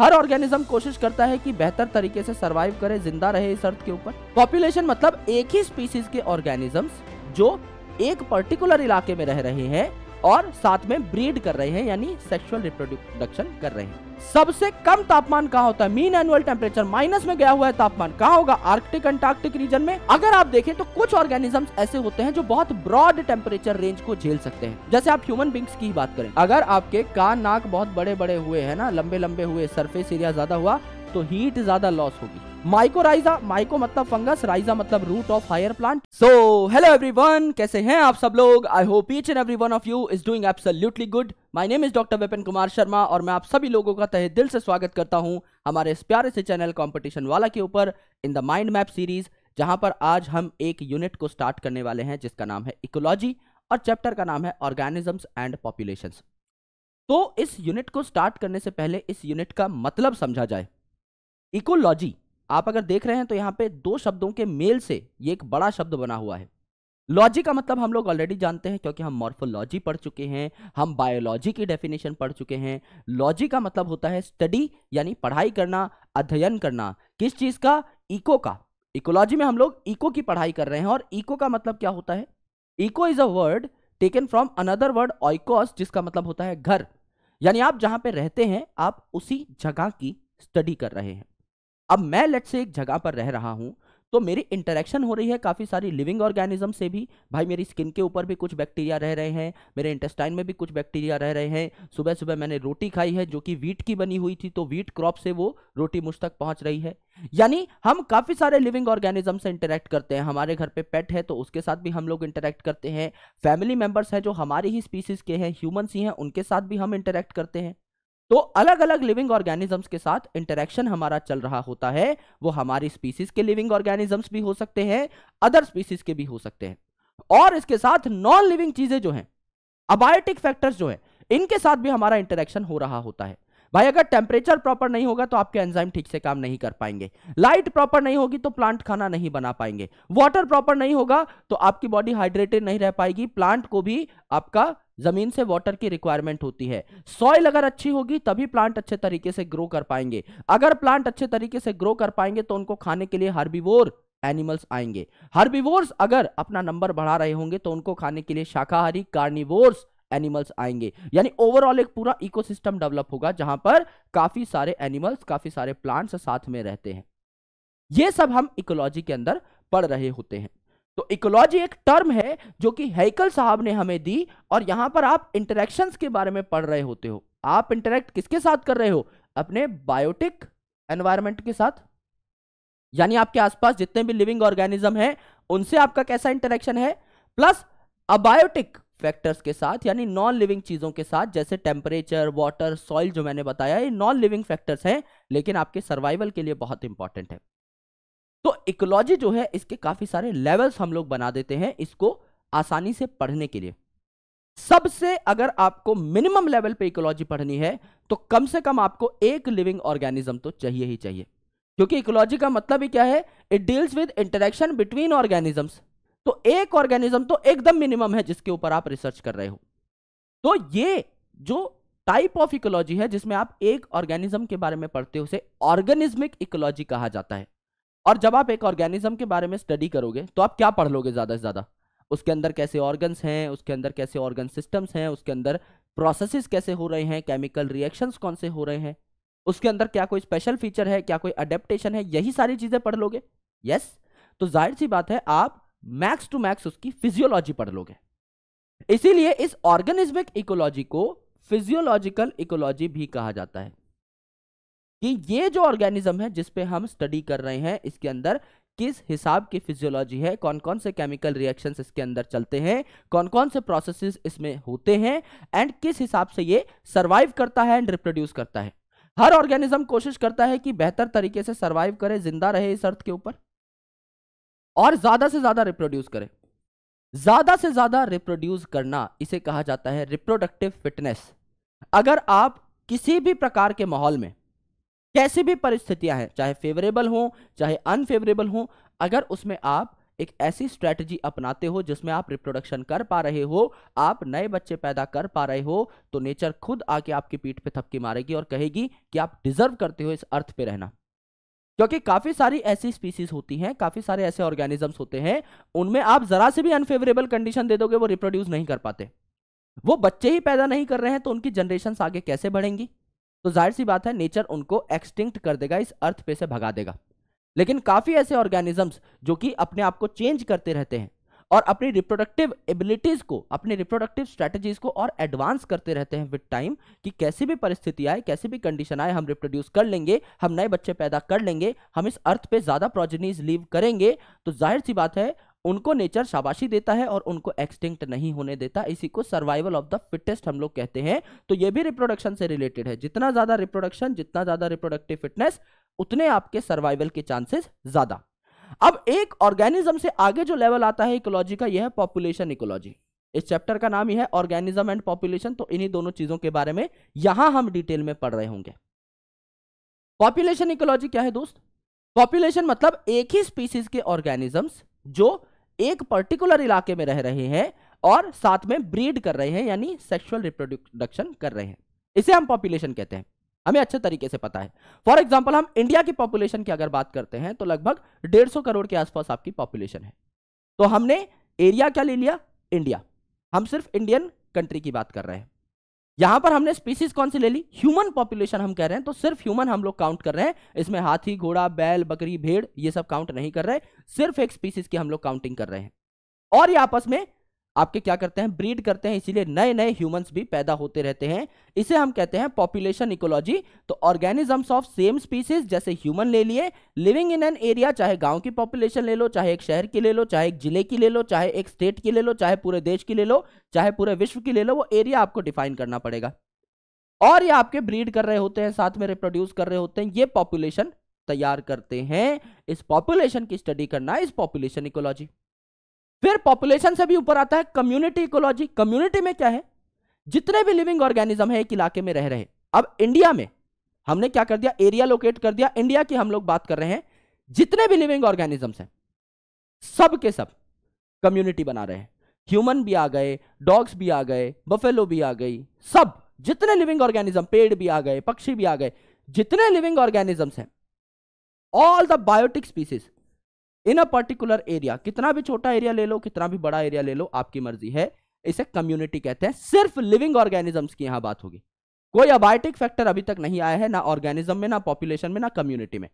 हर organism कोशिश करता है कि बेहतर तरीके से सरवाइव करे जिंदा रहे इस अर्थ के ऊपर पॉपुलेशन मतलब एक ही स्पीसीज के ऑर्गेनिजम्स जो एक पर्टिकुलर इलाके में रह रहे हैं और साथ में ब्रीड कर रहे हैं यानी सेक्सुअल रिप्रोडक्शन कर रहे हैं सबसे कम तापमान कहा होता है मीन एनुअल टेम्परेचर माइनस में गया हुआ है तापमान कहा होगा आर्कटिक अंटार्कटिक रीजन में अगर आप देखें तो कुछ ऑर्गेनिजम्स ऐसे होते हैं जो बहुत ब्रॉड टेम्परेचर रेंज को झेल सकते हैं जैसे आप ह्यूमन बींग्स की बात करें अगर आपके कान नाक बहुत बड़े बड़े हुए है ना लंबे लंबे हुए सरफेस एरिया ज्यादा हुआ तो हीट ज्यादा लॉस होगी माइको राइजा माइको मतलब फंगस राइजा मतलब root of higher plant so hello everyone कैसे हैं आप सब लोग I hope each and every one of you is doing absolutely good my name is doctor Vipin Kumar Sharma और मैं आप सभी लोगों का तहे दिल से स्वागत करता हूं हमारे इस प्यारे से चैनल कॉम्पिटिशन वाला के ऊपर in the mind map series जहां पर आज हम एक यूनिट को स्टार्ट करने वाले हैं जिसका नाम है इकोलॉजी और चैप्टर का नाम है ऑर्गेनिजम्स एंड पॉपुलेशन तो इस यूनिट को स्टार्ट करने से पहले इस यूनिट का मतलब समझा जाए इकोलॉजी आप अगर देख रहे हैं तो यहाँ पे दो शब्दों के मेल से ये एक बड़ा शब्द बना हुआ है लॉजी का मतलब हम लोग ऑलरेडी जानते हैं क्योंकि हम मॉर्फोलॉजी पढ़ चुके हैं हम बायोलॉजी की डेफिनेशन पढ़ चुके हैं लॉजी का मतलब होता है स्टडी यानी पढ़ाई करना अध्ययन करना किस चीज़ का इको का इकोलॉजी में हम लोग इको की पढ़ाई कर रहे हैं और इको का मतलब क्या होता है eco is a word taken from another word oikos जिसका मतलब होता है घर यानी आप जहां पे रहते हैं आप उसी जगह की स्टडी कर रहे हैं अब मैं लेट से एक जगह पर रह रहा हूँ तो मेरी इंटरेक्शन हो रही है काफ़ी सारी लिविंग ऑर्गेनिज्म से भी भाई मेरी स्किन के ऊपर भी कुछ बैक्टीरिया रह रहे हैं मेरे इंटेस्टाइन में भी कुछ बैक्टीरिया रह रहे हैं सुबह सुबह मैंने रोटी खाई है जो कि वीट की बनी हुई थी तो वीट क्रॉप से वो रोटी मुझ तक पहुंच रही है यानी हम काफ़ी सारे लिविंग ऑर्गेनिज्म से इंटरेक्ट करते हैं हमारे घर पे पेट है तो उसके साथ भी हम लोग इंटरेक्ट करते हैं फैमिली मेम्बर्स हैं जो हमारी ही स्पीसीज़ के हैं ह्यूमन्स ही हैं उनके साथ भी हम इंटरेक्ट करते हैं तो अलग अलग लिविंग ऑर्गेनिजम्स के साथ इंटरेक्शन हमारा चल रहा होता है वो हमारी स्पीसीज के लिविंग ऑर्गेनिजम्स भी हो सकते हैं अदर स्पीसीज के भी हो सकते हैं और इसके साथ नॉन लिविंग चीजें जो हैं अबायोटिक फैक्टर्स जो है इनके साथ भी हमारा इंटरेक्शन हो रहा होता है भाई अगर टेम्परेचर प्रॉपर नहीं होगा तो आपके एंजाइम ठीक से काम नहीं कर पाएंगे लाइट प्रॉपर नहीं होगी तो प्लांट खाना नहीं बना पाएंगे वाटर प्रॉपर नहीं होगा तो आपकी बॉडी हाइड्रेटेड नहीं रह पाएगी प्लांट को भी आपका जमीन से वाटर की रिक्वायरमेंट होती है सॉइल अगर अच्छी होगी तभी प्लांट अच्छे तरीके से ग्रो कर पाएंगे अगर प्लांट अच्छे तरीके से ग्रो कर पाएंगे तो उनको खाने के लिए हर्बीवोर एनिमल्स आएंगे हर्बीवोर्स अगर अपना नंबर बढ़ा रहे होंगे तो उनको खाने के लिए शाकाहारी कार्निवोर्स एनिमल्स आएंगे यानी ओवरऑल एक पूरा इकोसिस्टम डेवलप होगा जहां पर काफी सारे एनिमल्स काफी सारे प्लांट्स साथ में रहते हैं ये सब हम इकोलॉजी के अंदर पढ़ रहे होते हैं तो इकोलॉजी एक टर्म है जो कि हैकल साहब ने हमें दी और यहां पर आप इंटरेक्शंस के बारे में पढ़ रहे होते हो आप इंटरेक्ट किसके साथ कर रहे हो अपने बायोटिक एनवायरमेंट के साथ यानी आपके आसपास जितने भी लिविंग ऑर्गेनिज्म हैं उनसे आपका कैसा इंटरेक्शन है प्लस अबायोटिक फैक्टर्स के साथ यानी नॉन लिविंग चीज़ों के साथ जैसे टेम्परेचर वाटर सॉइल जो मैंने बताया ये नॉन लिविंग फैक्टर्स हैं लेकिन आपके सर्वाइवल के लिए बहुत इंपॉर्टेंट है तो इकोलॉजी जो है इसके काफी सारे लेवल्स हम लोग बना देते हैं इसको आसानी से पढ़ने के लिए सबसे अगर आपको मिनिमम लेवल पे इकोलॉजी पढ़नी है तो कम से कम आपको एक लिविंग ऑर्गेनिज्म तो चाहिए ही चाहिए क्योंकि इकोलॉजी का मतलब ही क्या है it deals with interaction between organisms तो एक ऑर्गेनिज्म तो एकदम मिनिमम है जिसके ऊपर आप रिसर्च कर रहे हो तो ये जो टाइप ऑफ इकोलॉजी है जिसमें आप एक ऑर्गेनिज्म के बारे में पढ़ते हो उसे ऑर्गेनिज्मिक इकोलॉजी कहा जाता है और जब आप एक ऑर्गेनिज्म के बारे में स्टडी करोगे तो आप क्या पढ़ लोगे ज़्यादा से ज़्यादा उसके अंदर कैसे ऑर्गन्स हैं उसके अंदर कैसे ऑर्गन सिस्टम्स हैं उसके अंदर प्रोसेसेस कैसे हो रहे हैं केमिकल रिएक्शंस कौन से हो रहे हैं उसके अंदर क्या कोई स्पेशल फीचर है क्या कोई अडेप्टेशन है यही सारी चीज़ें पढ़ लोगे यस yes? तो जाहिर सी बात है आप मैक्स टू मैक्स उसकी फिजियोलॉजी पढ़ लोगे इसीलिए इस ऑर्गेनिज्मिक इकोलॉजी को फिजियोलॉजिकल इकोलॉजी भी कहा जाता है कि ये जो ऑर्गेनिज्म है जिसपे हम स्टडी कर रहे हैं इसके अंदर किस हिसाब की फिजियोलॉजी है कौन कौन से केमिकल रिएक्शंस इसके अंदर चलते हैं कौन कौन से प्रोसेसेस इसमें होते हैं एंड किस हिसाब से ये सर्वाइव करता है एंड रिप्रोड्यूस करता है हर ऑर्गेनिज्म कोशिश करता है कि बेहतर तरीके से सर्वाइव करे जिंदा रहे इस अर्थ के ऊपर और ज्यादा से ज्यादा रिप्रोड्यूस करे ज्यादा से ज्यादा रिप्रोड्यूस करना इसे कहा जाता है रिप्रोडक्टिव फिटनेस अगर आप किसी भी प्रकार के माहौल में कैसे भी परिस्थितियां हैं चाहे फेवरेबल हो चाहे अनफेवरेबल हो अगर उसमें आप एक ऐसी स्ट्रैटेजी अपनाते हो जिसमें आप रिप्रोडक्शन कर पा रहे हो आप नए बच्चे पैदा कर पा रहे हो तो नेचर खुद आके आपकी पीठ पे थपकी मारेगी और कहेगी कि आप डिजर्व करते हो इस अर्थ पे रहना क्योंकि काफी सारी ऐसी स्पीसीज होती हैं काफी सारे ऐसे ऑर्गेनिजम्स होते हैं उनमें आप जरा से भी अनफेवरेबल कंडीशन दे दोगे वो रिप्रोड्यूस नहीं कर पाते वो बच्चे ही पैदा नहीं कर रहे हैं तो उनकी जनरेशन आगे कैसे बढ़ेंगी तो जाहिर सी बात है नेचर उनको एक्सटिंक्ट कर देगा इस अर्थ पे से भगा देगा लेकिन काफ़ी ऐसे ऑर्गेनिजम्स जो कि अपने आप को चेंज करते रहते हैं और अपनी रिप्रोडक्टिव एबिलिटीज़ को अपनी रिप्रोडक्टिव स्ट्रैटेजीज को और एडवांस करते रहते हैं विद टाइम कि कैसी भी परिस्थिति आए कैसी भी कंडीशन आए हम रिप्रोड्यूस कर लेंगे हम नए बच्चे पैदा कर लेंगे हम इस अर्थ पे ज़्यादा प्रोजनीज लीव करेंगे तो जाहिर सी बात है उनको नेचर शाबाशी देता है और उनको एक्सटिंक्ट नहीं होने देता इसी को सर्वाइवल ऑफ द फिटेस्ट हम लोग कहते हैं तो ये भी रिप्रोडक्शन से रिलेटेड है जितना ज्यादा रिप्रोडक्शन जितना ज्यादा रिप्रोडक्टिव फिटनेस उतने आपके सर्वाइवल के चांसेस ज्यादा अब एक ऑर्गेनिज्म से आगे जो लेवल आता है इकोलॉजी का यह है पॉपुलेशन इकोलॉजी इस चैप्टर का नाम ही है ऑर्गेनिज्म एंड पॉपुलेशन तो इन्हीं दोनों चीजों के बारे में यहां हम डिटेल में पढ़ रहे होंगे पॉपुलेशन इकोलॉजी क्या है दोस्त पॉपुलेशन मतलब एक ही स्पीसीज के ऑर्गेनिजम्स जो एक पर्टिकुलर इलाके में रह रहे हैं और साथ में ब्रीड कर रहे हैं यानी सेक्सुअल रिप्रोडक्शन कर रहे हैं इसे हम पॉपुलेशन कहते हैं हमें अच्छे तरीके से पता है फॉर एग्जाम्पल हम इंडिया की पॉपुलेशन की अगर बात करते हैं तो लगभग डेढ़ सौ करोड़ के आसपास आपकी पॉपुलेशन है तो हमने एरिया क्या ले लिया इंडिया हम सिर्फ इंडियन कंट्री की बात कर रहे हैं यहां पर हमने स्पीसीज कौन सी ले ली ह्यूमन पॉपुलेशन हम कह रहे हैं तो सिर्फ ह्यूमन हम लोग काउंट कर रहे हैं इसमें हाथी घोड़ा बैल बकरी भेड़ ये सब काउंट नहीं कर रहे सिर्फ एक स्पीसीज की हम लोग काउंटिंग कर रहे हैं और ये आपस में आपके क्या करते हैं ब्रीड करते हैं इसीलिए नए नए ह्यूमंस भी पैदा होते रहते हैं इसे हम कहते हैं पॉपुलेशन इकोलॉजी तो ऑर्गेनिजम्स ऑफ सेम स्पीसीज जैसे ह्यूमन ले लिए लिविंग इन एन एरिया चाहे गांव की पॉपुलेशन ले लो चाहे एक शहर की ले लो चाहे एक जिले की ले लो चाहे एक स्टेट की ले लो चाहे पूरे देश की ले लो चाहे पूरे विश्व की ले लो वो एरिया आपको डिफाइन करना पड़ेगा और ये आपके ब्रीड कर रहे होते हैं साथ में रिप्रोड्यूस कर रहे होते हैं ये पॉपुलेशन तैयार करते हैं इस पॉपुलेशन की स्टडी करना इस पॉपुलेशन इकोलॉजी फिर पॉपुलेशन से भी ऊपर आता है कम्युनिटी इकोलॉजी कम्युनिटी में क्या है जितने भी लिविंग ऑर्गेनिज्म है एक इलाके में रह रहे अब इंडिया में हमने क्या कर दिया एरिया लोकेट कर दिया इंडिया की हम लोग बात कर रहे हैं जितने भी लिविंग ऑर्गेनिजम्स हैं सब के सब कम्युनिटी बना रहे हैं ह्यूमन भी आ गए डॉग्स भी आ गए बफेलो भी आ गई सब जितने लिविंग ऑर्गेनिज्म पेड़ भी आ गए पक्षी भी आ गए जितने लिविंग ऑर्गेनिजम्स हैं all the biotic species in a particular area कितना भी छोटा एरिया ले लो कितना भी बड़ा एरिया ले लो आपकी मर्जी है इसे कम्युनिटी कहते हैं सिर्फ लिविंग ऑर्गेनिजम्स की यहां बात होगी कोई अबायोटिक फैक्टर अभी तक नहीं आया है ना ऑर्गेनिज्म में ना पॉपुलेशन में ना कम्युनिटी में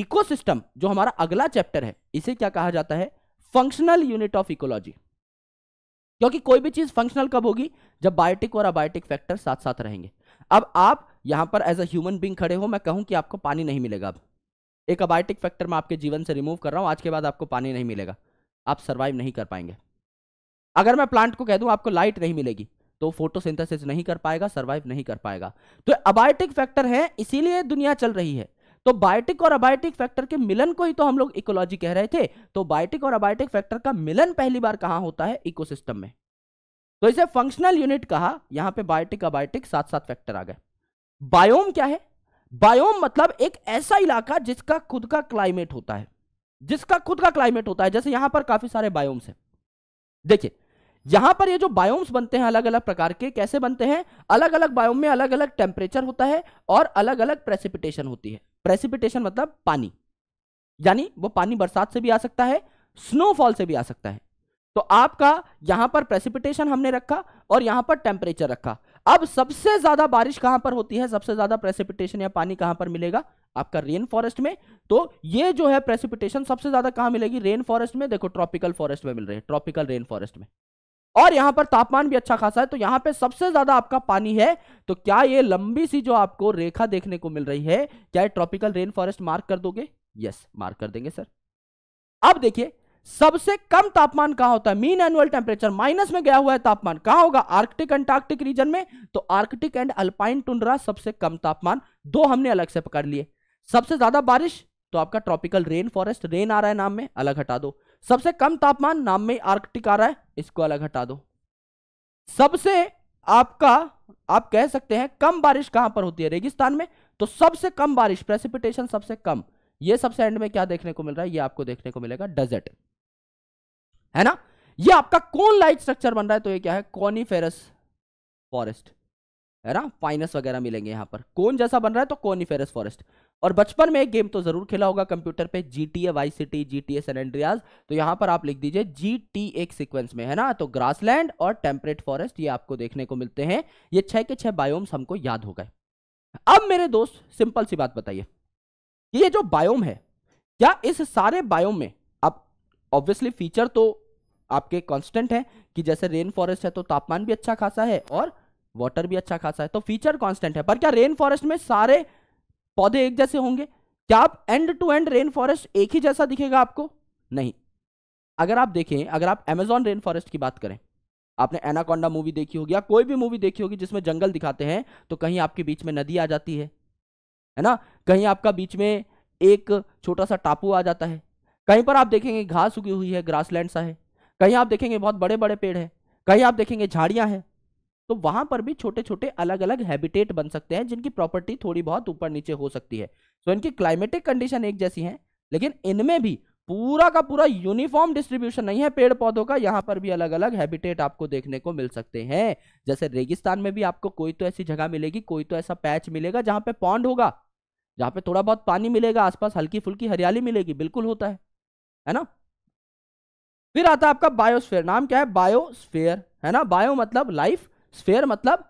इकोसिस्टम जो हमारा अगला चैप्टर है इसे क्या कहा जाता है फंक्शनल यूनिट ऑफ इकोलॉजी क्योंकि कोई भी चीज फंक्शनल कब होगी जब बायोटिक और अबायोटिक फैक्टर साथ साथ रहेंगे अब आप यहां पर एज अ ह्यूमन बींग खड़े हो मैं कहूं कि आपको पानी नहीं मिलेगा अब एक अबायोटिक फैक्टर मैं आपके जीवन से रिमूव कर रहा हूँ आज के बाद आपको पानी नहीं मिलेगा आप सर्वाइव नहीं कर पाएंगे अगर मैं प्लांट को कह दूं आपको लाइट नहीं मिलेगी तो फोटोसिंथेसिस नहीं कर पाएगा सर्वाइव नहीं कर पाएगा तो अबायोटिक फैक्टर है इसीलिए दुनिया चल रही है तो बायोटिक और अबायोटिक फैक्टर के मिलन को ही तो हम लोग इकोलॉजी कह रहे थे तो बायोटिक और अबायोटिक फैक्टर का मिलन पहली बार कहाँ होता है इकोसिस्टम में तो इसे फंक्शनल यूनिट कहा यहां पे बायोटिक अबायोटिक साथ साथ फैक्टर आ गए बायोम क्या है बायोम मतलब एक ऐसा इलाका जिसका खुद का क्लाइमेट होता है जिसका खुद का क्लाइमेट होता है जैसे यहां पर काफी सारे बायोम्स हैं देखिए यहां पर ये जो बायोम्स बनते हैं अलग अलग प्रकार के कैसे बनते हैं अलग अलग बायोम में अलग अलग टेम्परेचर होता है और अलग अलग प्रेसिपिटेशन होती है प्रेसिपिटेशन मतलब पानी यानी वो पानी बरसात से भी आ सकता है स्नोफॉल से भी आ सकता है तो आपका यहां पर प्रेसिपिटेशन हमने रखा और यहां पर टेम्परेचर रखा अब सबसे ज्यादा बारिश कहां पर होती है सबसे ज्यादा प्रेसिपिटेशन या पानी कहां पर मिलेगा आपका रेन फॉरेस्ट में तो ये जो है प्रेसिपिटेशन सबसे ज्यादा कहां मिलेगी रेन फॉरेस्ट में देखो ट्रॉपिकल फॉरेस्ट में मिल रही है ट्रॉपिकल रेन फॉरेस्ट में और यहां पर तापमान भी अच्छा खासा है तो यहां पे सबसे ज्यादा आपका पानी है तो क्या ये लंबी सी जो आपको रेखा देखने को मिल रही है क्या ट्रॉपिकल रेन फॉरेस्ट मार्क कर दोगे यस मार्क कर देंगे सर अब देखिए सबसे कम तापमान कहां होता है मीन एनुअल टेम्परेचर माइनस में गया हुआ है तापमान कहां होगा आर्कटिक अंटार्कटिक रीजन में तो आर्कटिक एंड अल्पाइन टुंड्रा सबसे कम तापमान दो हमने अलग से पकड़ लिए सबसे ज्यादा बारिश तो आपका ट्रॉपिकल रेन फॉरेस्ट रेन आ रहा है नाम में अलग हटा दो सबसे कम तापमान नाम में आर्कटिक आ रहा है इसको अलग हटा दो सबसे आपका आप कह सकते हैं कम बारिश कहां पर होती है रेगिस्तान में तो सबसे कम बारिश प्रेसिपिटेशन सबसे कम ये सबसे एंड में क्या देखने को मिल रहा है ये आपको देखने को मिलेगा डेजर्ट है ना ये आपका कौन लाइट स्ट्रक्चर बन रहा है तो ये क्या है कॉनिफेरस फॉरेस्ट है ना फाइनस वगैरह मिलेंगे यहां पर कौन जैसा बन रहा है तो कॉनिफेरस फॉरेस्ट और बचपन में एक गेम तो जरूर खेला होगा कंप्यूटर पे G T A vice city G T A San Andreas तो यहां पर आप लिख दीजिए जी टी एक सिक्वेंस में है ना तो ग्रासलैंड और टेम्परेट फॉरेस्ट ये आपको देखने को मिलते हैं ये छह के छह बायोम्स हमको याद हो गए अब मेरे दोस्त सिंपल सी बात बताइए ये जो बायोम है क्या इस सारे बायोम में अब ऑब्वियसली फीचर तो आपके कांस्टेंट है कि जैसे रेन फॉरेस्ट है तो तापमान भी अच्छा खासा है और वाटर भी अच्छा खासा है तो फीचर कांस्टेंट है पर क्या रेन फॉरेस्ट में सारे पौधे एक जैसे होंगे क्या आप end to end rain forest एक ही जैसा दिखेगा आपको नहीं अगर आप देखें अगर आप अमेजॉन रेन फॉरेस्ट की बात करें आपने एनाकोंडा मूवी देखी होगी या कोई भी मूवी देखी होगी जिसमें जंगल दिखाते हैं तो कहीं आपके बीच में नदी आ जाती है है ना कहीं आपका बीच में एक छोटा सा टापू आ जाता है कहीं पर आप देखेंगे घास उगी हुई है ग्रासलैंड सा है कहीं आप देखेंगे बहुत बड़े बड़े पेड़ हैं कहीं आप देखेंगे झाड़ियां हैं तो वहां पर भी छोटे छोटे अलग अलग हैबिटेट बन सकते हैं जिनकी प्रॉपर्टी थोड़ी बहुत ऊपर नीचे हो सकती है तो इनकी क्लाइमेटिक कंडीशन एक जैसी है लेकिन इनमें भी पूरा का पूरा यूनिफॉर्म डिस्ट्रीब्यूशन नहीं है पेड़ पौधों का यहाँ पर भी अलग अलग हैबिटेट आपको देखने को मिल सकते हैं जैसे रेगिस्तान में भी आपको कोई तो ऐसी जगह मिलेगी कोई तो ऐसा पैच मिलेगा जहाँ पे पॉन्ड होगा जहाँ पे थोड़ा बहुत पानी मिलेगा आसपास हल्की फुल्की हरियाली मिलेगी बिल्कुल होता है है ना फिर आता है आपका बायोस्फेयर नाम क्या है बायोस्फेयर है ना बायो मतलब लाइफ स्फेयर मतलब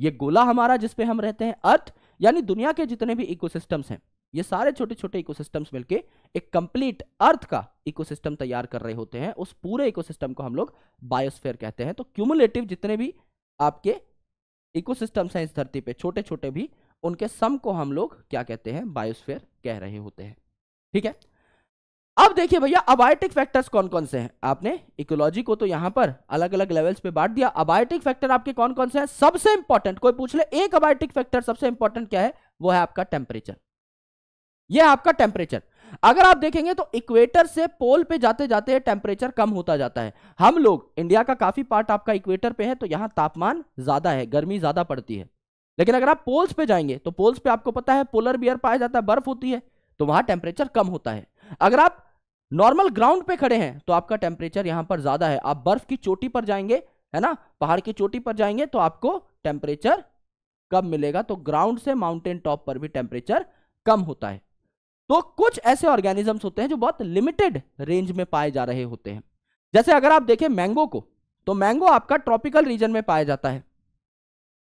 ये गोला हमारा जिसपे हम रहते हैं अर्थ यानी दुनिया के जितने भी इकोसिस्टम्स हैं ये सारे छोटे छोटे इकोसिस्टम्स मिलके एक कंप्लीट अर्थ का इकोसिस्टम तैयार कर रहे होते हैं उस पूरे इकोसिस्टम को हम लोग बायोस्फेयर कहते हैं तो क्यूमुलेटिव जितने भी आपके इकोसिस्टम्स हैं इस धरती पे छोटे छोटे भी उनके सम को हम लोग क्या कहते हैं बायोस्फेयर कह रहे होते हैं ठीक है अब देखिए भैया अबायोटिक फैक्टर्स कौन कौन से हैं आपने इकोलॉजी को तो यहां पर अलग अलग लेवल्स पे बांट दिया अबायोटिक फैक्टर आपके कौन कौन से हैं सबसे इंपॉर्टेंट कोई पूछ ले एक अबायोटिक फैक्टर सबसे इंपॉर्टेंट क्या है वो है आपका टेम्परेचर यह आपका टेम्परेचर अगर आप देखेंगे तो इक्वेटर से पोल पे जाते जाते टेम्परेचर कम होता जाता है हम लोग इंडिया का काफी पार्ट आपका इक्वेटर पे है तो यहां तापमान ज्यादा है गर्मी ज्यादा पड़ती है लेकिन अगर आप पोल्स पे जाएंगे तो पोल्स पे आपको पता है पोलर बियर पाया जाता है बर्फ होती है तो वहां टेम्परेचर कम होता है अगर आप नॉर्मल ग्राउंड पे खड़े हैं तो आपका टेम्परेचर यहां पर ज्यादा है आप बर्फ की चोटी पर जाएंगे है ना पहाड़ की चोटी पर जाएंगे तो आपको टेम्परेचर कम मिलेगा तो ग्राउंड से माउंटेन टॉप पर भी टेम्परेचर कम होता है तो कुछ ऐसे ऑर्गेनिजम्स होते हैं जो बहुत लिमिटेड रेंज में पाए जा रहे होते हैं जैसे अगर आप देखें मैंगो को तो मैंगो आपका ट्रॉपिकल रीजन में पाया जाता है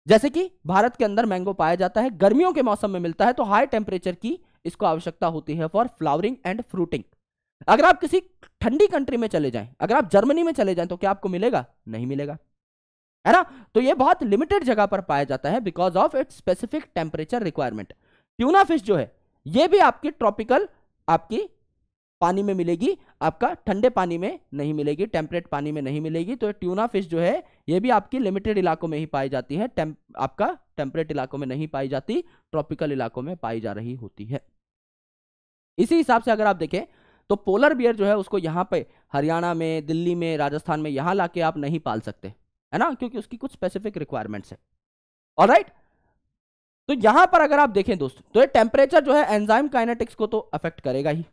जैसे कि भारत के अंदर मैंगो पाया जाता है गर्मियों के मौसम में मिलता है तो हाई टेम्परेचर की इसको आवश्यकता होती है फॉर फ्लावरिंग एंड फ्रूटिंग अगर आप किसी ठंडी कंट्री में चले जाएं अगर आप जर्मनी में चले जाएं तो क्या आपको मिलेगा नहीं मिलेगा है ना तो ये बहुत लिमिटेड जगह पर पाया जाता है because of it specific temperature requirement tuna fish जो है ये भी आपकी ट्रॉपिकल आपकी पानी में मिलेगी आपका ठंडे पानी में नहीं मिलेगी टेम्परेट पानी में नहीं मिलेगी तो ट्यूना फिश जो है ये भी आपकी लिमिटेड इलाकों में ही पाई जाती है टेम आपका टेम्परेट इलाकों में नहीं पाई जाती ट्रॉपिकल इलाकों में पाई जा रही होती है इसी हिसाब से अगर आप देखें तो पोलर बियर जो है उसको यहाँ पे हरियाणा में दिल्ली में राजस्थान में यहाँ लाके आप नहीं पाल सकते है ना क्योंकि उसकी कुछ स्पेसिफिक रिक्वायरमेंट्स है और राइट तो यहां पर अगर आप देखें दोस्त तो ये टेम्परेचर जो है एंजाइम काइनेटिक्स को तो अफेक्ट करेगा ही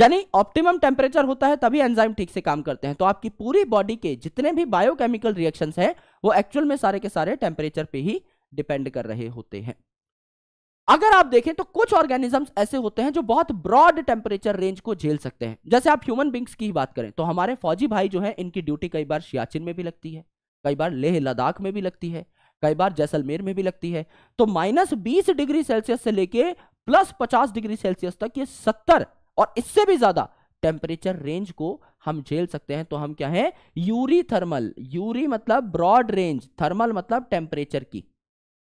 यानी ऑप्टिमम टेम्परेचर होता है तभी एंजाइम ठीक से काम करते हैं तो आपकी पूरी बॉडी के जितने भी बायोकेमिकल रिएक्शंस हैं वो एक्चुअल में सारे के सारे टेम्परेचर पे ही डिपेंड कर रहे होते हैं अगर आप देखें तो कुछ ऑर्गेनिजम्स ऐसे होते हैं जो बहुत ब्रॉड टेम्परेचर रेंज को झेल सकते हैं जैसे आप ह्यूमन बींग्स की ही बात करें तो हमारे फौजी भाई जो है इनकी ड्यूटी कई बार सियाचिन में भी लगती है कई बार लेह लद्दाख में भी लगती है कई बार जैसलमेर में भी लगती है तो माइनस बीस डिग्री सेल्सियस से लेके प्लस पचास डिग्री सेल्सियस तक ये सत्तर और इससे भी ज्यादा टेम्परेचर रेंज को हम झेल सकते हैं तो हम क्या है यूरी थर्मल यूरी मतलब ब्रॉड रेंज थर्मल मतलब टेम्परेचर की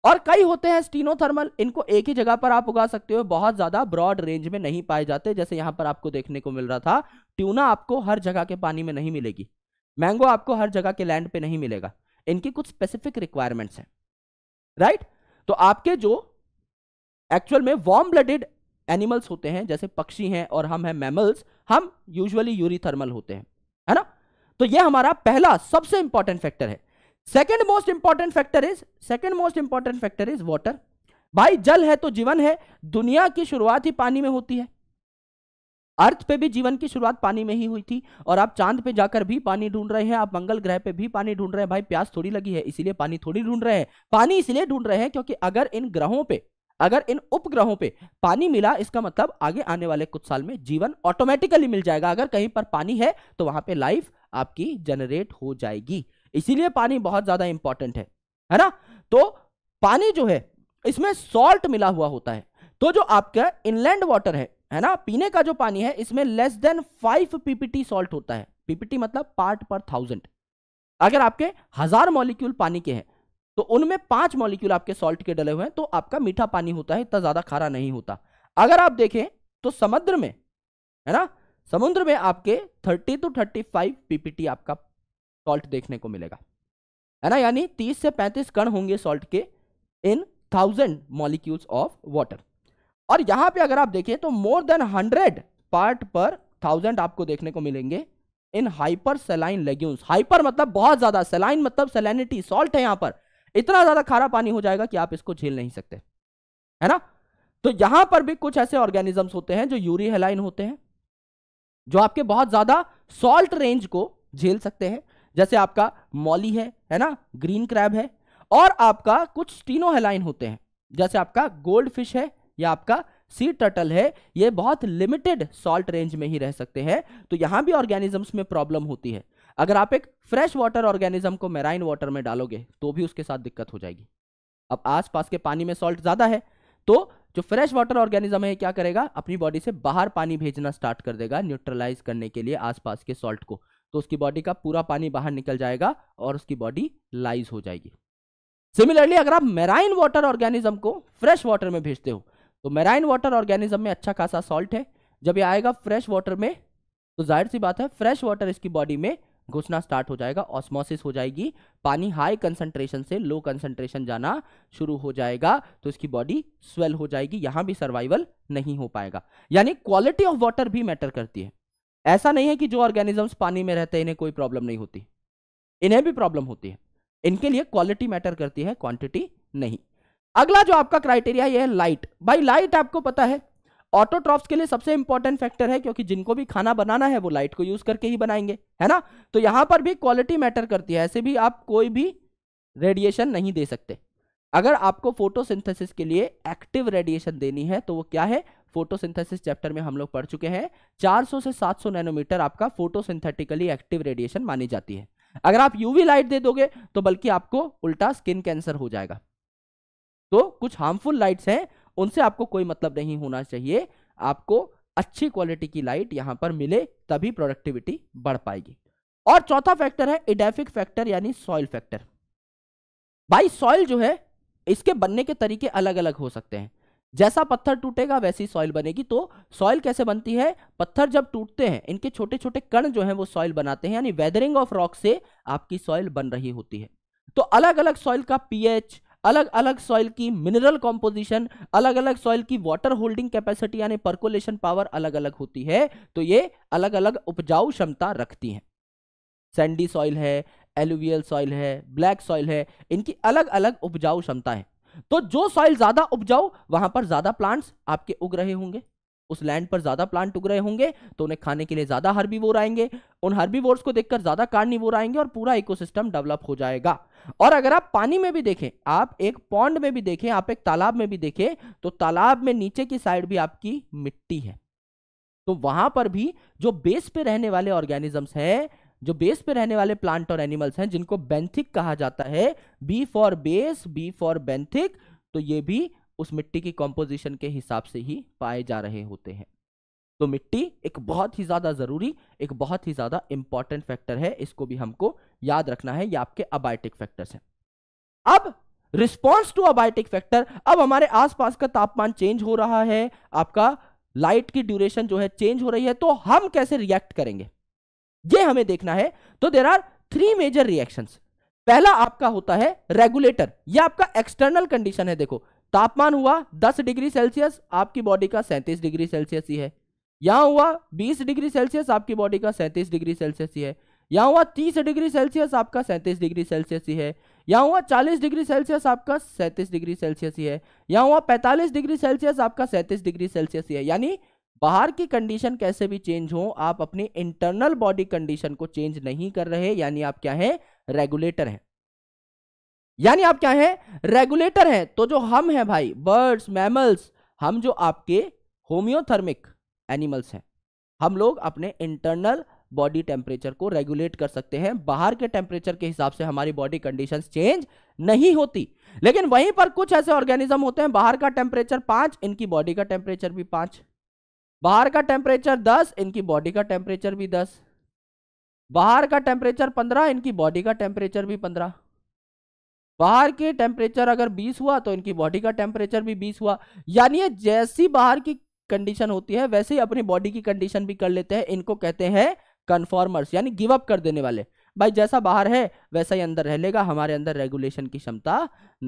और कई होते हैं स्टीनोथर्मल इनको एक ही जगह पर आप उगा सकते हो बहुत ज्यादा ब्रॉड रेंज में नहीं पाए जाते जैसे यहां पर आपको देखने को मिल रहा था ट्यूना आपको हर जगह के पानी में नहीं मिलेगी मैंगो आपको हर जगह के लैंड पे नहीं मिलेगा इनकी कुछ स्पेसिफिक रिक्वायरमेंट्स हैं राइट तो आपके जो एक्चुअल में वार्म ब्लडेड एनिमल्स होते हैं जैसे पक्षी हैं और हम हैं मैमल्स हम यूजली यूरीथर्मल होते हैं है ना तो यह हमारा पहला सबसे इंपॉर्टेंट फैक्टर है second most important factor is second most important factor is water भाई जल है तो जीवन है दुनिया की शुरुआत ही पानी में होती है अर्थ पे भी जीवन की शुरुआत पानी में ही हुई थी और आप चांद पे जाकर भी पानी ढूंढ रहे हैं आप मंगल ग्रह पे भी पानी ढूंढ रहे हैं भाई प्यास थोड़ी लगी है इसीलिए पानी थोड़ी ढूंढ रहे हैं पानी इसलिए ढूंढ रहे हैं क्योंकि अगर इन ग्रहों पे अगर इन उपग्रहों पे पानी मिला इसका मतलब आगे आने वाले कुछ साल में जीवन ऑटोमेटिकली मिल जाएगा अगर कहीं पर पानी है तो वहां पर लाइफ आपकी जनरेट हो जाएगी इसीलिए पानी बहुत ज्यादा इंपॉर्टेंट है है ना तो पानी जो है इसमें सॉल्ट मिला हुआ होता है तो जो आपका इनलैंड वाटर है है ना पीने का जो पानी है इसमें less than five PPT salt होता है पीपीटी मतलब पार्ट पर थाउजेंड अगर आपके हजार मॉलिक्यूल पानी के हैं तो उनमें पांच मॉलिक्यूल आपके सॉल्ट के डले हुए हैं तो आपका मीठा पानी होता है इतना ज्यादा खारा नहीं होता अगर आप देखें तो समुद्र में है ना समुद्र में आपके thirty two thirty five PPT आपका सॉल्ट देखने को मिलेगा है ना यानी 30 से 35 कण होंगे सॉल्ट के in thousand molecules of water और यहां पे अगर आप देखें तो more than hundred part per thousand आपको देखने को मिलेंगे इन हाइपर सेलाइन लेग्यून्स हाइपर मतलब बहुत ज्यादा सेलाइन मतलब सेलेनिटी सॉल्ट है यहां पर इतना ज्यादा खारा पानी हो जाएगा कि आप इसको झेल नहीं सकते है ना तो यहां पर भी कुछ ऐसे ऑर्गेनिजम्स होते हैं जो यूरी होते हैं जो आपके बहुत ज्यादा सॉल्ट रेंज को झेल सकते हैं जैसे आपका मॉली है है ना ग्रीन क्रैब है और आपका कुछ स्टीनोहेलाइन होते हैं जैसे आपका गोल्ड फिश है या आपका सी टर्टल है ये बहुत लिमिटेड सॉल्ट रेंज में ही रह सकते हैं तो यहाँ भी ऑर्गेनिजम्स में प्रॉब्लम होती है अगर आप एक फ्रेश वाटर ऑर्गेनिज्म को मेराइन वाटर में डालोगे तो भी उसके साथ दिक्कत हो जाएगी अब आसपास के पानी में सॉल्ट ज़्यादा है तो जो फ्रेश वाटर ऑर्गेनिज्म है क्या करेगा अपनी बॉडी से बाहर पानी भेजना स्टार्ट कर देगा न्यूट्रलाइज करने के लिए आसपास के सॉल्ट को तो उसकी बॉडी का पूरा पानी बाहर निकल जाएगा और उसकी बॉडी लाइज हो जाएगी सिमिलरली अगर आप मेराइन वाटर ऑर्गेनिज्म को फ्रेश वाटर में भेजते हो तो मेराइन वाटर ऑर्गेनिज्म में अच्छा खासा सॉल्ट है जब ये आएगा फ्रेश वाटर में तो जाहिर सी बात है फ्रेश वाटर इसकी बॉडी में घुसना स्टार्ट हो जाएगा ऑस्मोसिस हो जाएगी पानी हाई कंसंट्रेशन से लो कंसंट्रेशन जाना शुरू हो जाएगा तो इसकी बॉडी स्वेल हो जाएगी यहां भी सर्वाइवल नहीं हो पाएगा यानी क्वालिटी ऑफ वाटर भी मैटर करती है ऐसा नहीं है कि जो ऑर्गेनिजम्स पानी में रहते हैं इन्हें कोई प्रॉब्लम नहीं होती इन्हें भी प्रॉब्लम होती है इनके लिए क्वालिटी मैटर करती है क्वांटिटी नहीं अगला जो आपका क्राइटेरिया ये है लाइट भाई लाइट आपको पता है ऑटोट्रॉप्स के लिए सबसे इंपॉर्टेंट फैक्टर है क्योंकि जिनको भी खाना बनाना है वो लाइट को यूज करके ही बनाएंगे है ना तो यहां पर भी क्वालिटी मैटर करती है ऐसे भी आप कोई भी रेडिएशन नहीं दे सकते अगर आपको फोटोसिंथेसिस के लिए एक्टिव रेडिएशन देनी है तो वो क्या है फोटोसिंथेसिस चैप्टर में हम लोग पढ़ चुके हैं 400 से 700 नैनोमीटर आपका फोटोसिंथेटिकली एक्टिव रेडिएशन मानी जाती है अगर आप यूवी लाइट दे दोगे तो बल्कि आपको उल्टा स्किन कैंसर हो जाएगा तो कुछ हार्मफुल लाइट्स हैं उनसे आपको कोई मतलब नहीं होना चाहिए आपको अच्छी क्वालिटी की लाइट यहाँ पर मिले तभी प्रोडक्टिविटी बढ़ पाएगी और चौथा फैक्टर है इडेफिक फैक्टर यानी सॉइल फैक्टर भाई सॉइल जो है इसके बनने के तरीके अलग अलग हो सकते हैं जैसा पत्थर टूटेगा वैसी सॉइल बनेगी तो सॉइल कैसे बनती है पत्थर जब टूटते हैं इनके छोटे छोटे कण जो हैं वो सॉइल बनाते हैं यानी वेदरिंग ऑफ रॉक से आपकी सॉइल बन रही होती है तो अलग अलग सॉइल का पीएच अलग अलग सॉइल की मिनरल कॉम्पोजिशन अलग अलग सॉइल की वाटर होल्डिंग कैपेसिटी यानी परकोलेशन पावर अलग अलग होती है तो ये अलग अलग उपजाऊ क्षमता रखती हैं सैंडी सॉइल है एलुवियल सॉइल है ब्लैक सॉइल है इनकी अलग अलग उपजाऊ क्षमता है तो जो सॉइल ज्यादा उपजाऊ वहां पर ज्यादा प्लांट्स आपके उग रहे होंगे उस लैंड पर ज्यादा प्लांट उग रहे होंगे तो उन्हें खाने के लिए ज्यादा हर्बीवोर आएंगे उन हर्बीवोर्स को देखकर ज्यादा कार्निवोर आएंगे और पूरा इकोसिस्टम डेवलप हो जाएगा और अगर आप पानी में भी देखें आप एक पॉन्ड में भी देखें आप एक तालाब में भी देखें तो तालाब में नीचे की साइड भी आपकी मिट्टी है तो वहां पर भी जो बेस पे रहने वाले ऑर्गेनिजम्स हैं जो बेस पे रहने वाले प्लांट और एनिमल्स हैं जिनको बेंथिक कहा जाता है B for base B for benthic तो ये भी उस मिट्टी की कॉम्पोजिशन के हिसाब से ही पाए जा रहे होते हैं तो मिट्टी एक बहुत ही ज़्यादा ज़रूरी एक बहुत ही ज़्यादा इंपॉर्टेंट फैक्टर है इसको भी हमको याद रखना है ये आपके अबायोटिक फैक्टर्स हैं अब रिस्पॉन्स टू अबायोटिक फैक्टर अब हमारे आसपास का तापमान चेंज हो रहा है आपका लाइट की ड्यूरेशन जो है चेंज हो रही है तो हम कैसे रिएक्ट करेंगे ये हमें देखना है तो there are three major reactions पहला आपका होता है रेगुलेटर यह आपका एक्सटर्नल कंडीशन है देखो तापमान हुआ 10 डिग्री सेल्सियस आपकी बॉडी का 37 डिग्री सेल्सियस ही है यहां हुआ 20 डिग्री सेल्सियस आपकी बॉडी का 37 डिग्री सेल्सियस ही है यहां हुआ 30 डिग्री सेल्सियस आपका 37 डिग्री सेल्सियस ही है यहां हुआ 40 डिग्री सेल्सियस आपका 37 डिग्री सेल्सियस ही है यहां हुआ 45 डिग्री सेल्सियस आपका 37 डिग्री सेल्सियस ही है यानी बाहर की कंडीशन कैसे भी चेंज हो आप अपनी इंटरनल बॉडी कंडीशन को चेंज नहीं कर रहे यानी आप क्या है रेगुलेटर हैं यानी आप क्या है रेगुलेटर हैं तो जो हम हैं भाई बर्ड्स मैमल्स हम जो आपके होम्योथर्मिक एनिमल्स हैं हम लोग अपने इंटरनल बॉडी टेम्परेचर को रेगुलेट कर सकते हैं बाहर के टेम्परेचर के हिसाब से हमारी बॉडी कंडीशन चेंज नहीं होती लेकिन वहीं पर कुछ ऐसे ऑर्गेनिज्म होते हैं बाहर का टेम्परेचर पांच इनकी बॉडी का टेम्परेचर भी पांच बाहर का टेम्परेचर दस इनकी बॉडी का टेम्परेचर भी दस बाहर का टेम्परेचर पंद्रह इनकी बॉडी का टेम्परेचर भी पंद्रह बाहर के टेम्परेचर अगर बीस हुआ तो इनकी बॉडी का टेम्परेचर भी बीस हुआ यानी जैसी बाहर की कंडीशन होती है वैसे ही अपनी बॉडी की कंडीशन भी कर लेते हैं इनको कहते हैं कन्फॉर्मर्स यानी गिवअप कर देने वाले भाई जैसा बाहर है वैसा ही अंदर रह लेगा हमारे अंदर रेगुलेशन की क्षमता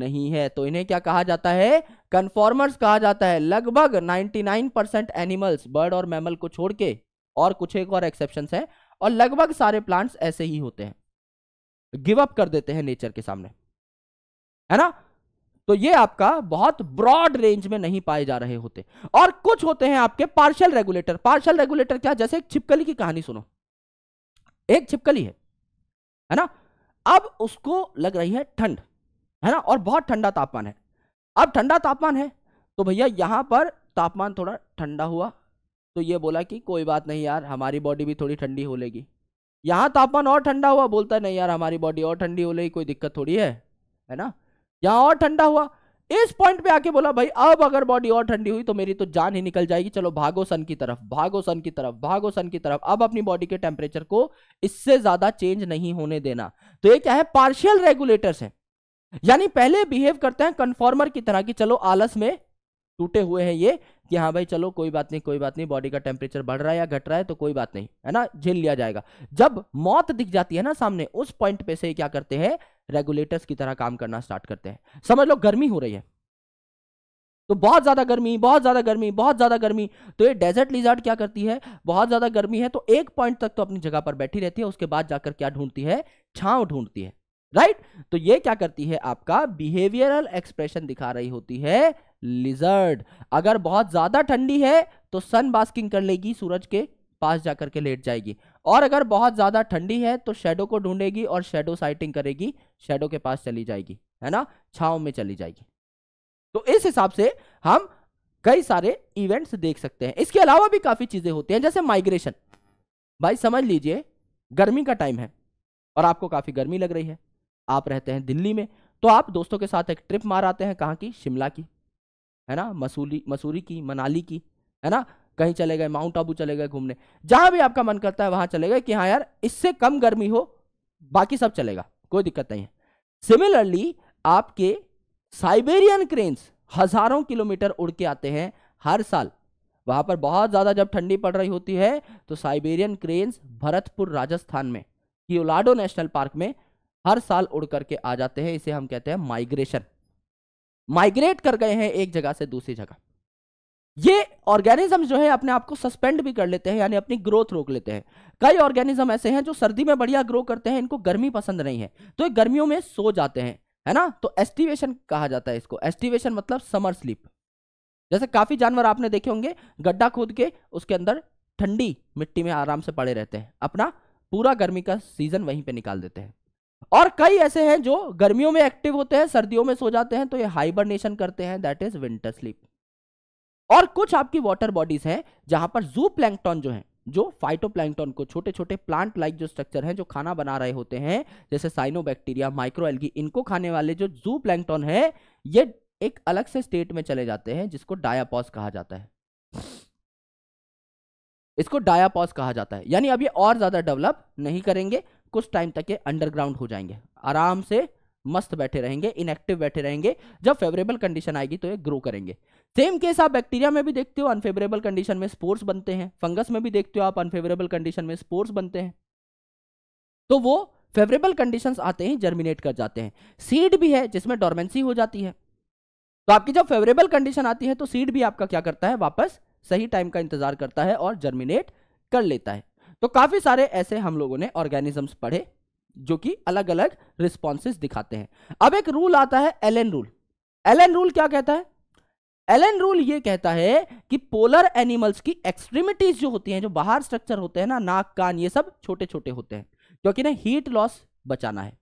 नहीं है तो इन्हें क्या कहा जाता है कन्फॉर्मर्स कहा जाता है लगभग 99 परसेंट एनिमल्स बर्ड और मैमल को छोड़ के और कुछ एक और एक्सेप्शन है और लगभग सारे प्लांट्स ऐसे ही होते हैं गिव अप कर देते हैं नेचर के सामने है ना तो ये आपका बहुत ब्रॉड रेंज में नहीं पाए जा रहे होते और कुछ होते हैं आपके पार्शल रेगुलेटर पार्शल रेगुलेटर क्या जैसे एक छिपकली की कहानी सुनो एक छिपकली है है ना अब उसको लग रही है ठंड है ना और बहुत ठंडा तापमान है अब ठंडा तापमान है तो भैया यहाँ पर तापमान थोड़ा ठंडा हुआ तो ये बोला कि कोई बात नहीं यार हमारी बॉडी भी थोड़ी ठंडी हो लेगी यहाँ तापमान और ठंडा हुआ बोलता है नहीं यार हमारी बॉडी और ठंडी हो लेगी कोई दिक्कत थोड़ी है है ना यहाँ और ठंडा हुआ इस पॉइंट पे आके बोला भाई अब अगर बॉडी और ठंडी हुई तो मेरी तो जान ही निकल जाएगी चलो भागो सन की तरफ भागो सन की तरफ भागो सन की तरफ अब अपनी बॉडी के टेम्परेचर को इससे ज्यादा चेंज नहीं होने देना तो ये क्या है पार्शियल रेगुलेटर्स है यानी पहले बिहेव करते हैं कन्फॉर्मर की तरह की चलो आलस में टूटे हुए हैं ये कि हाँ भाई चलो कोई बात नहीं कोई बात नहीं बॉडी का टेम्परेचर बढ़ रहा है या घट रहा है तो कोई बात नहीं है ना झेल लिया जाएगा जब मौत दिख जाती है ना सामने उस पॉइंट पे से क्या करते हैं रेगुलेटर्स की तरह काम करना स्टार्ट करते हैं समझ लो गर्मी हो रही है तो बहुत ज़्यादा गर्मी बहुत ज़्यादा गर्मी बहुत ज़्यादा गर्मी तो ये डेजर्ट लिजार्ड क्या करती है बहुत ज़्यादा गर्मी है तो एक पॉइंट तक तो अपनी जगह पर बैठी रहती है उसके बाद जाकर क्या ढूंढती है छांव ढूंढती है राइट तो ये क्या करती है आपका बिहेवियरल एक्सप्रेशन दिखा रही होती है लिजर्ड अगर बहुत ज़्यादा ठंडी है तो सन बास्किंग कर लेगी सूरज के पास जा करके लेट जाएगी और अगर बहुत ज़्यादा ठंडी है तो शेडो को ढूंढेगी और शेडो साइटिंग करेगी शेडो के पास चली जाएगी है ना छाव में चली जाएगी तो इस हिसाब से हम कई सारे इवेंट्स देख सकते हैं इसके अलावा भी काफ़ी चीज़ें होती हैं जैसे माइग्रेशन भाई समझ लीजिए गर्मी का टाइम है और आपको काफ़ी गर्मी लग रही है आप रहते हैं दिल्ली में तो आप दोस्तों के साथ एक ट्रिप मार आते हैं कहाँ की शिमला की है ना मसूरी मसूरी की मनाली की है ना कहीं चले गए माउंट आबू चले गए घूमने जहां भी आपका मन करता है वहां चले गए कि हाँ यार इससे कम गर्मी हो बाकी सब चलेगा कोई दिक्कत नहीं है सिमिलरली आपके साइबेरियन क्रेन्स हजारों किलोमीटर उड़ के आते हैं हर साल वहां पर बहुत ज्यादा जब ठंडी पड़ रही होती है तो साइबेरियन क्रेन्स भरतपुर राजस्थान में कियोलाडो नेशनल पार्क में हर साल उड़ करके आ जाते हैं इसे हम कहते हैं माइग्रेशन माइग्रेट कर गए हैं एक जगह से दूसरी जगह ये ऑर्गेनिज्म जो है अपने आप को सस्पेंड भी कर लेते हैं यानी अपनी ग्रोथ रोक लेते हैं कई ऑर्गेनिज्म ऐसे हैं जो सर्दी में बढ़िया ग्रो करते हैं इनको गर्मी पसंद नहीं है तो ये गर्मियों में सो जाते हैं है ना तो एस्टिवेशन कहा जाता है इसको एस्टिवेशन मतलब समर स्लीप जैसे काफी जानवर आपने देखे होंगे गड्ढा खोद के उसके अंदर ठंडी मिट्टी में आराम से पड़े रहते हैं अपना पूरा गर्मी का सीजन वहीं पर निकाल देते हैं और कई ऐसे हैं जो गर्मियों में एक्टिव होते हैं सर्दियों में सो जाते हैं तो ये हाइबरनेशन करते हैं दैट इज विंटर स्लीप और कुछ आपकी वाटर बॉडीज है जहां पर जू जो है जो फाइटोप्लैंक्टन को छोटे छोटे प्लांट लाइक जो स्ट्रक्चर हैं जो खाना बना रहे होते हैं जैसे साइनोबैक्टीरिया माइक्रोएल्गी इनको खाने वाले जो जू प्लैंगटॉन है ये एक अलग से स्टेट में चले जाते हैं जिसको डायापॉज कहा जाता है इसको डायापॉज कहा जाता है यानी अब ये और ज्यादा डेवलप नहीं करेंगे कुछ टाइम तक ये अंडरग्राउंड हो जाएंगे आराम से मस्त बैठे रहेंगे इनएक्टिव बैठे रहेंगे जब फेवरेबल कंडीशन आएगी तो ये ग्रो करेंगे सेम केस आप बैक्टीरिया में भी देखते हो अनफेवरेबल कंडीशन में स्पोर्ट्स बनते हैं फंगस में भी देखते हो आप अनफेवरेबल कंडीशन में स्पोर्ट्स बनते हैं तो वो फेवरेबल कंडीशन आते ही जर्मिनेट कर जाते हैं सीड भी है जिसमें डॉर्मेंसी हो जाती है तो आपकी जब फेवरेबल कंडीशन आती है तो सीड भी आपका क्या करता है वापस सही टाइम का इंतजार करता है और जर्मिनेट कर लेता है तो काफी सारे ऐसे हम लोगों ने ऑर्गेनिजम्स पढ़े जो कि अलग अलग रिस्पॉन्सेज दिखाते हैं अब एक रूल आता है L N rule L N rule क्या कहता है एलन रूल ये कहता है कि पोलर एनिमल्स की एक्सट्रीमिटीज जो होती हैं जो बाहर स्ट्रक्चर होते हैं ना नाक कान ये सब छोटे छोटे होते हैं क्योंकि ना हीट लॉस बचाना है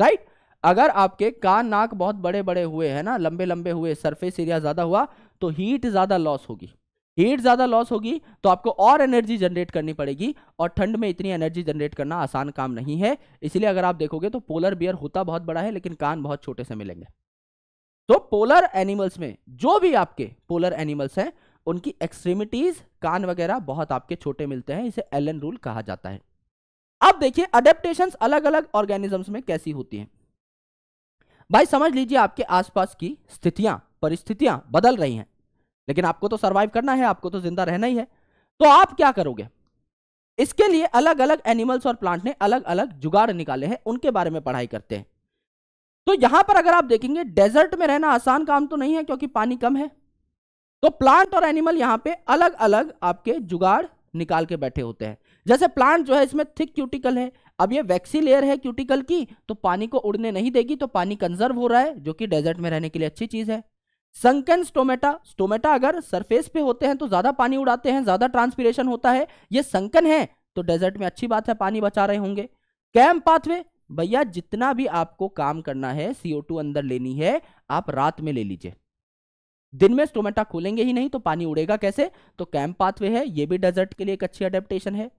राइट अगर आपके कान नाक बहुत बड़े बड़े हुए हैं ना लंबे लंबे हुए सरफेस एरिया ज्यादा हुआ तो हीट ज्यादा लॉस होगी हीट ज्यादा लॉस होगी तो आपको और एनर्जी जनरेट करनी पड़ेगी और ठंड में इतनी एनर्जी जनरेट करना आसान काम नहीं है इसलिए अगर आप देखोगे तो पोलर बियर होता बहुत बड़ा है लेकिन कान बहुत छोटे से मिलेंगे तो पोलर एनिमल्स में जो भी आपके पोलर एनिमल्स हैं उनकी एक्सट्रीमिटीज कान वगैरह बहुत आपके छोटे मिलते हैं इसे एलन रूल कहा जाता है अब देखिए अडेप्टेशन अलग अलग ऑर्गेनिजम्स में कैसी होती हैं भाई समझ लीजिए आपके आसपास की स्थितियां परिस्थितियां बदल रही हैं लेकिन आपको तो सर्वाइव करना है आपको तो जिंदा रहना ही है तो आप क्या करोगे इसके लिए अलग अलग एनिमल्स और प्लांट ने अलग अलग जुगाड़ निकाले हैं उनके बारे में पढ़ाई करते हैं तो यहां पर अगर आप देखेंगे डेजर्ट में रहना आसान काम तो नहीं है क्योंकि पानी कम है तो प्लांट और एनिमल यहां पे अलग अलग आपके जुगाड़ निकाल के बैठे होते हैं जैसे प्लांट जो है इसमें थिक क्यूटिकल है अब ये वैक्सी लेयर है क्यूटिकल की तो पानी को उड़ने नहीं देगी तो पानी कंजर्व हो रहा है जो कि डेजर्ट में रहने के लिए अच्छी चीज है संकन स्टोमेटा स्टोमेटा अगर सरफेस पे होते हैं तो ज्यादा पानी उड़ाते हैं ज्यादा ट्रांसपीरेशन होता है ये संकन है तो डेजर्ट में अच्छी बात है पानी बचा रहे होंगे कैम पाथवे भैया जितना भी आपको काम करना है सीओ टू अंदर लेनी है आप रात में ले लीजिए दिन में स्टोमेटा खोलेंगे ही नहीं तो पानी उड़ेगा कैसे तो कैंप पाथवे है ये भी डेजर्ट के लिए एक अच्छी अडेप्टेशन है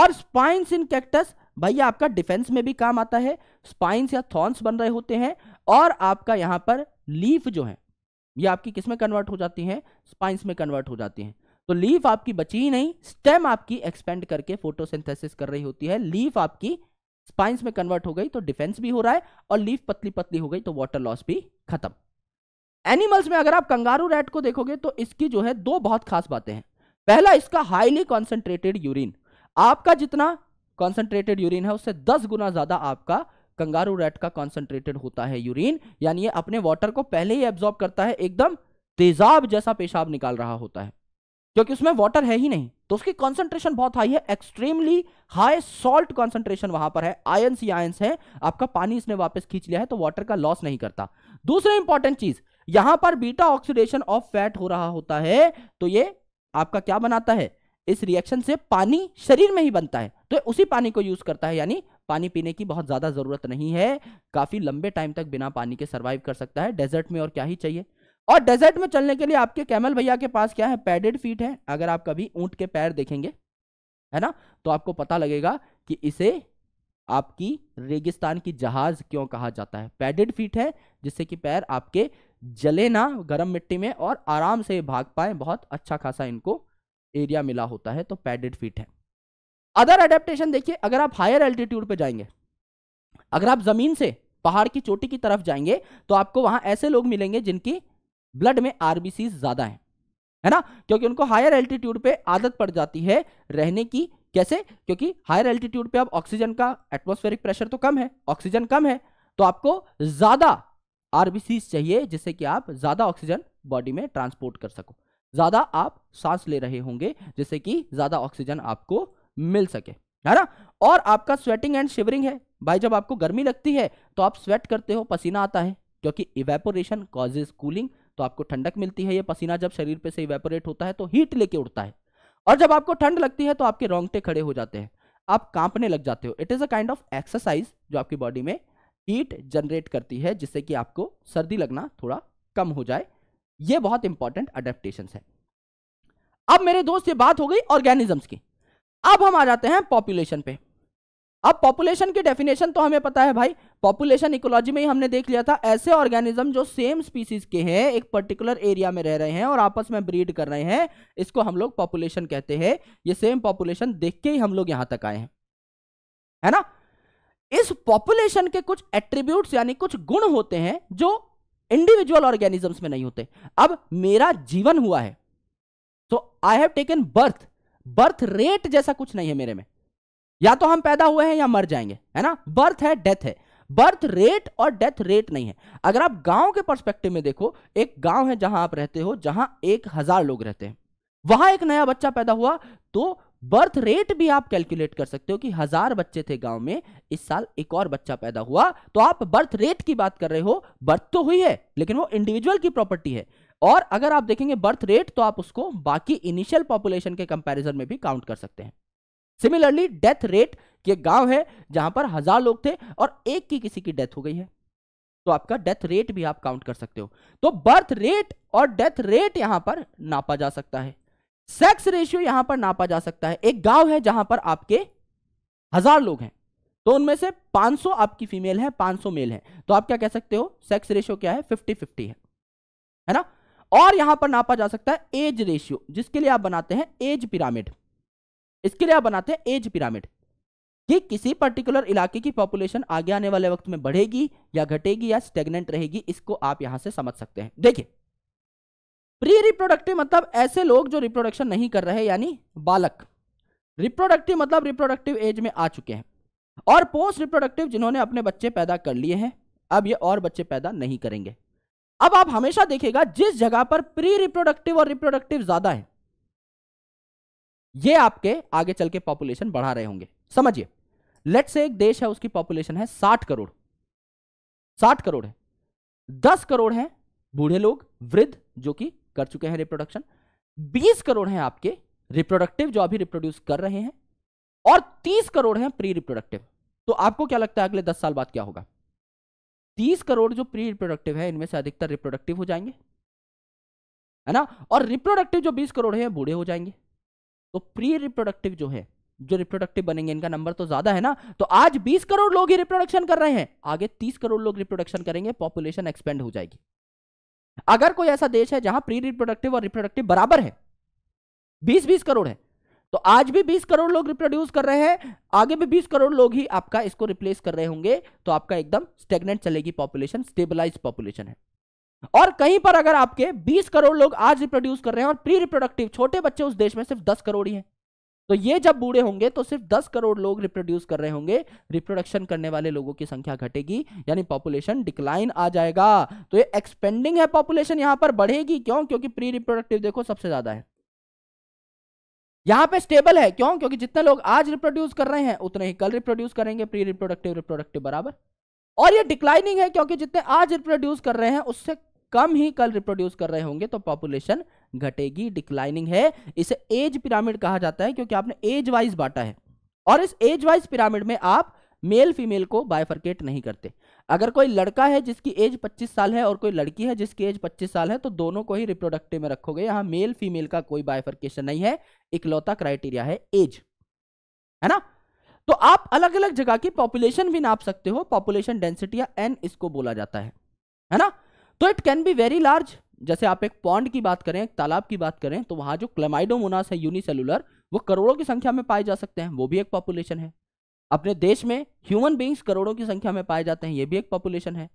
और स्पाइंस इन कैक्टस भैया आपका डिफेंस में भी काम आता है स्पाइंस या थॉर्न्स बन रहे होते हैं और आपका यहाँ पर लीफ जो है ये आपकी किस में कन्वर्ट हो जाती है स्पाइंस में कन्वर्ट हो जाती है तो लीफ आपकी बची ही नहीं स्टेम आपकी एक्सपेंड करके फोटोसिंथेसिस कर रही होती है लीफ आपकी स्पाइंस में कन्वर्ट हो गई तो डिफेंस भी हो रहा है और लीफ पतली पतली हो गई तो वाटर लॉस भी खत्म एनिमल्स में अगर आप कंगारू रैट को देखोगे तो इसकी जो है दो बहुत खास बातें हैं पहला इसका हाईली कॉन्सेंट्रेटेड यूरिन आपका जितना कॉन्सेंट्रेटेड यूरिन है उससे दस गुना ज्यादा आपका कंगारू रैट का कॉन्सेंट्रेटेड होता है यूरिन यानी ये अपने वाटर को पहले ही एब्जॉर्ब करता है एकदम तेजाब जैसा पेशाब निकाल रहा होता है क्योंकि उसमें वाटर है ही नहीं तो उसकी कॉन्सेंट्रेशन बहुत हाई है एक्सट्रीमली हाई सॉल्ट कॉन्सेंट्रेशन वहां पर है आयंस ही आयंस है आपका पानी इसने वापस खींच लिया है तो वाटर का लॉस नहीं करता दूसरा इंपॉर्टेंट चीज यहां पर बीटा ऑक्सीडेशन ऑफ फैट हो रहा होता है तो ये आपका क्या बनाता है इस रिएक्शन से पानी शरीर में ही बनता है तो उसी पानी को यूज करता है यानी पानी पीने की बहुत ज्यादा जरूरत नहीं है काफी लंबे टाइम तक बिना पानी के सर्वाइव कर सकता है डेजर्ट में और क्या ही चाहिए और डेजर्ट में चलने के लिए आपके कैमल भैया के पास क्या है पैडेड फीट है अगर आप कभी ऊंट के पैर देखेंगे है ना तो आपको पता लगेगा कि इसे आपकी रेगिस्तान की जहाज क्यों कहा जाता है पैडेड फीट है जिससे कि पैर आपके जले ना गर्म मिट्टी में और आराम से भाग पाए बहुत अच्छा खासा इनको एरिया मिला होता है तो पैडेड फीट है अदर अडेप्टेशन देखिए अगर आप हायर एल्टीट्यूड पर जाएंगे अगर आप जमीन से पहाड़ की चोटी की तरफ जाएंगे तो आपको वहां ऐसे लोग मिलेंगे जिनकी ब्लड में आरबीसी ज्यादा है है ना क्योंकि उनको हायर एल्टीट्यूड पे आदत पड़ जाती है रहने की कैसे क्योंकि हायर एल्टीट्यूड पे अब ऑक्सीजन का एटमोस्फेरिक प्रेशर तो कम है ऑक्सीजन कम है तो आपको ज्यादा आरबीसी चाहिए जिससे कि आप ज्यादा ऑक्सीजन बॉडी में ट्रांसपोर्ट कर सको ज्यादा आप सांस ले रहे होंगे जिससे कि ज्यादा ऑक्सीजन आपको मिल सके है ना और आपका स्वेटिंग एंड शिवरिंग है भाई जब आपको गर्मी लगती है तो आप स्वेट करते हो पसीना आता है क्योंकि इवेपोरेशन कॉजेज कूलिंग तो आपको ठंडक मिलती है ये पसीना जब शरीर पे से इवेपोरेट होता है तो हीट लेके उड़ता है और जब आपको ठंड लगती है तो आपके रोंगटे खड़े हो जाते हैं आप कांपने लग जाते हो it is a kind of exercise जो आपकी बॉडी में हीट जनरेट करती है जिससे कि आपको सर्दी लगना थोड़ा कम हो जाए ये बहुत इंपॉर्टेंट अडेप्टेशन है अब मेरे दोस्त ये बात हो गई ऑर्गेनिजम्स की अब हम आ जाते हैं पॉपुलेशन पे अब पॉपुलेशन की डेफिनेशन तो हमें पता है भाई पॉपुलेशन इकोलॉजी में ही हमने देख लिया था ऐसे ऑर्गेनिज्म जो सेम स्पीसीज के हैं एक पर्टिकुलर एरिया में रह रहे हैं और आपस में ब्रीड कर रहे हैं इसको हम लोग पॉपुलेशन कहते हैं ये सेम पॉपुलेशन देख के ही हम लोग यहां तक आए हैं है ना इस पॉपुलेशन के कुछ एट्रीब्यूट यानी कुछ गुण होते हैं जो इंडिविजुअल ऑर्गेनिजम्स में नहीं होते अब मेरा जीवन हुआ है तो I have taken birth birth rate जैसा कुछ नहीं है मेरे में या तो हम पैदा हुए हैं या मर जाएंगे है ना बर्थ है डेथ है बर्थ रेट और डेथ रेट नहीं है अगर आप गांव के परस्पेक्टिव में देखो एक गांव है जहां आप रहते हो जहां एक हजार लोग रहते हैं वहां एक नया बच्चा पैदा हुआ तो बर्थ रेट भी आप कैलकुलेट कर सकते हो कि हजार बच्चे थे गांव में इस साल एक और बच्चा पैदा हुआ तो आप बर्थ रेट की बात कर रहे हो बर्थ तो हुई है लेकिन वो इंडिविजुअल की प्रॉपर्टी है और अगर आप देखेंगे बर्थ रेट तो आप उसको बाकी इनिशियल पॉपुलेशन के कंपैरिजन में भी काउंट कर सकते हैं सिमिलरली डेथ रेट ये गांव है जहां पर हजार लोग थे और एक की किसी की डेथ हो गई है तो आपका डेथ रेट भी आप काउंट कर सकते हो तो बर्थ रेट और डेथ रेट यहां पर नापा जा सकता है सेक्स रेशियो यहां पर नापा जा सकता है एक गांव है जहां पर आपके हजार लोग हैं तो उनमें से 500 आपकी फीमेल है 500 मेल है तो आप क्या कह सकते हो सेक्स रेशियो क्या है 50 50 है है ना और यहां पर नापा जा सकता है एज रेशियो जिसके लिए आप बनाते हैं एज पिरामिड इसके लिए आप बनाते हैं एज पिरामिड कि किसी पर्टिकुलर इलाके की पॉपुलेशन आगे आने वाले वक्त में बढ़ेगी या घटेगी या स्टेगनेंट रहेगी इसको आप यहां से समझ सकते हैं देखिए प्री रिप्रोडक्टिव मतलब ऐसे लोग जो रिप्रोडक्शन नहीं कर रहे यानी बालक रिप्रोडक्टिव मतलब रिप्रोडक्टिव एज में आ चुके हैं और पोस्ट रिप्रोडक्टिव जिन्होंने अपने बच्चे पैदा कर लिए हैं अब ये और बच्चे पैदा नहीं करेंगे अब आप हमेशा देखेगा जिस जगह पर प्री रिप्रोडक्टिव और रिप्रोडक्टिव ज्यादा है ये आपके आगे चल के पॉपुलेशन बढ़ा रहे होंगे समझिए लेट से एक देश है उसकी पॉपुलेशन है साठ करोड़ साठ करोड़ है दस करोड़ है बूढ़े लोग वृद्ध जो कि कर चुके हैं रिप्रोडक्शन बीस करोड़ है आपके रिप्रोडक्टिव जो अभी रिप्रोड्यूस कर रहे हैं और तीस करोड़ है प्री रिप्रोडक्टिव तो आपको क्या लगता है अगले दस साल बाद क्या होगा तीस करोड़ जो प्री रिप्रोडक्टिव है इनमें से अधिकतर रिप्रोडक्टिव हो जाएंगे है ना और रिप्रोडक्टिव जो बीस करोड़ है बूढ़े हो जाएंगे तो प्री रिप्रोडक्टिव जो है जो रिप्रोडक्टिव बनेंगे इनका नंबर तो ज्यादा है ना तो आज 20 करोड़ लोग ही रिप्रोडक्शन कर रहे हैं आगे 30 करोड़ लोग रिप्रोडक्शन करेंगे पॉपुलेशन एक्सपेंड हो जाएगी अगर कोई ऐसा देश है जहां प्री रिप्रोडक्टिव और रिप्रोडक्टिव बराबर है 20-20 करोड़ है तो आज भी 20 करोड़ लोग रिप्रोड्यूस कर रहे हैं आगे भी 20 करोड़ लोग ही आपका इसको रिप्लेस कर रहे होंगे तो आपका एकदम स्टेगनेंट चलेगी पॉपुलेशन स्टेबलाइज पॉपुलेशन है और कहीं पर अगर आपके 20 करोड़ लोग आज रिप्रोड्यूस कर रहे हैं और प्री रिप्रोडक्टिव छोटे बच्चे उस देश में सिर्फ 10 करोड़ ही हैं तो ये जब बूढ़े होंगे तो सिर्फ 10 करोड़ लोग रिप्रोड्यूस कर रहे होंगे रिप्रोडक्शन करने वाले लोगों की संख्या घटेगी यानी पॉपुलेशन डिक्लाइन आ जाएगा तो ये एक्सपेंडिंग है पॉपुलेशन यहां पर बढ़ेगी क्यों क्योंकि प्री रिप्रोडक्टिव देखो सबसे ज्यादा है यहां पे स्टेबल है क्यों क्योंकि जितने लोग आज रिप्रोड्यूस कर रहे हैं उतने ही कल रिप्रोड्यूस करेंगे प्री रिप्रोडक्टिव रिप्रोडक्टिव बराबर और ये डिक्लाइनिंग है क्योंकि जितने आज रिप्रोड्यूस कर रहे हैं उससे कम ही कल रिप्रोड्यूस कर रहे होंगे तो पॉपुलेशन घटेगी डिक्लाइनिंग है इसे एज पिरामिड कहा जाता है क्योंकि आपने एज वाइज बांटा है और इस एज वाइज पिरामिड में आप मेल फीमेल को बायफर्केट नहीं करते अगर कोई लड़का है जिसकी एज 25 साल है और कोई लड़की है जिसकी एज 25 साल है तो दोनों को ही रिप्रोडक्टिव में रखोगे यहां मेल फीमेल का कोई बायफर्केशन नहीं है इकलौता क्राइटेरिया है एज है ना तो आप अलग अलग जगह की पॉपुलेशन भी नाप सकते हो पॉपुलेशन डेंसिटी या एन इसको बोला जाता है है ना तो it can be very large जैसे आप एक पॉन्ड की बात करें एक तालाब की बात करें तो वहां जो क्लेमाइडोमोनास है यूनिसेलुलर वो करोड़ों की संख्या में पाए जा सकते हैं वो भी एक पॉपुलेशन है अपने देश में ह्यूमन बींग्स करोड़ों की संख्या में पाए जाते हैं ये भी एक पॉपुलेशन है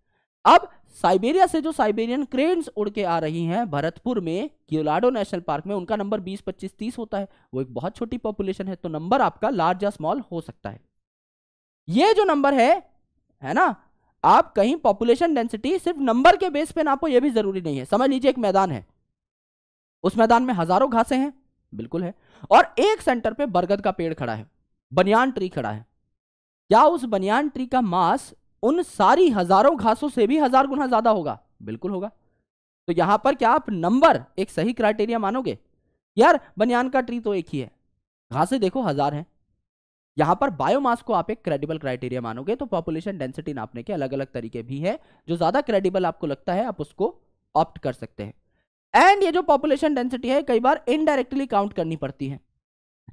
अब साइबेरिया से जो साइबेरियन क्रेन्स उड़ के आ रही हैं भरतपुर में क्योलाडो नेशनल पार्क में उनका नंबर 20, 25, 30 होता है वो एक बहुत छोटी पॉपुलेशन है तो नंबर आपका लार्ज या स्मॉल हो सकता है ये जो नंबर है है ना आप कहीं पॉपुलेशन डेंसिटी सिर्फ नंबर के बेस पे नापो ये भी जरूरी नहीं है समझ लीजिए एक मैदान है उस मैदान में हजारों घासें हैं बिल्कुल है और एक सेंटर पे बरगद का पेड़ खड़ा है बनियान ट्री खड़ा है क्या उस बनियान ट्री का मास उन सारी हजारों घासों से भी हजार गुना ज्यादा होगा बिल्कुल होगा तो यहां पर क्या आप नंबर एक सही क्राइटेरिया मानोगे यार बनियान का ट्री तो एक ही है घासें देखो हजार हैं यहाँ पर बायोमास को आप एक क्रेडिबल क्राइटेरिया मानोगे तो पॉपुलेशन डेंसिटी नापने के अलग अलग तरीके भी हैं जो ज्यादा क्रेडिबल आपको लगता है आप उसको ऑप्ट कर सकते हैं एंड ये जो पॉपुलेशन डेंसिटी है कई बार इनडायरेक्टली काउंट करनी पड़ती है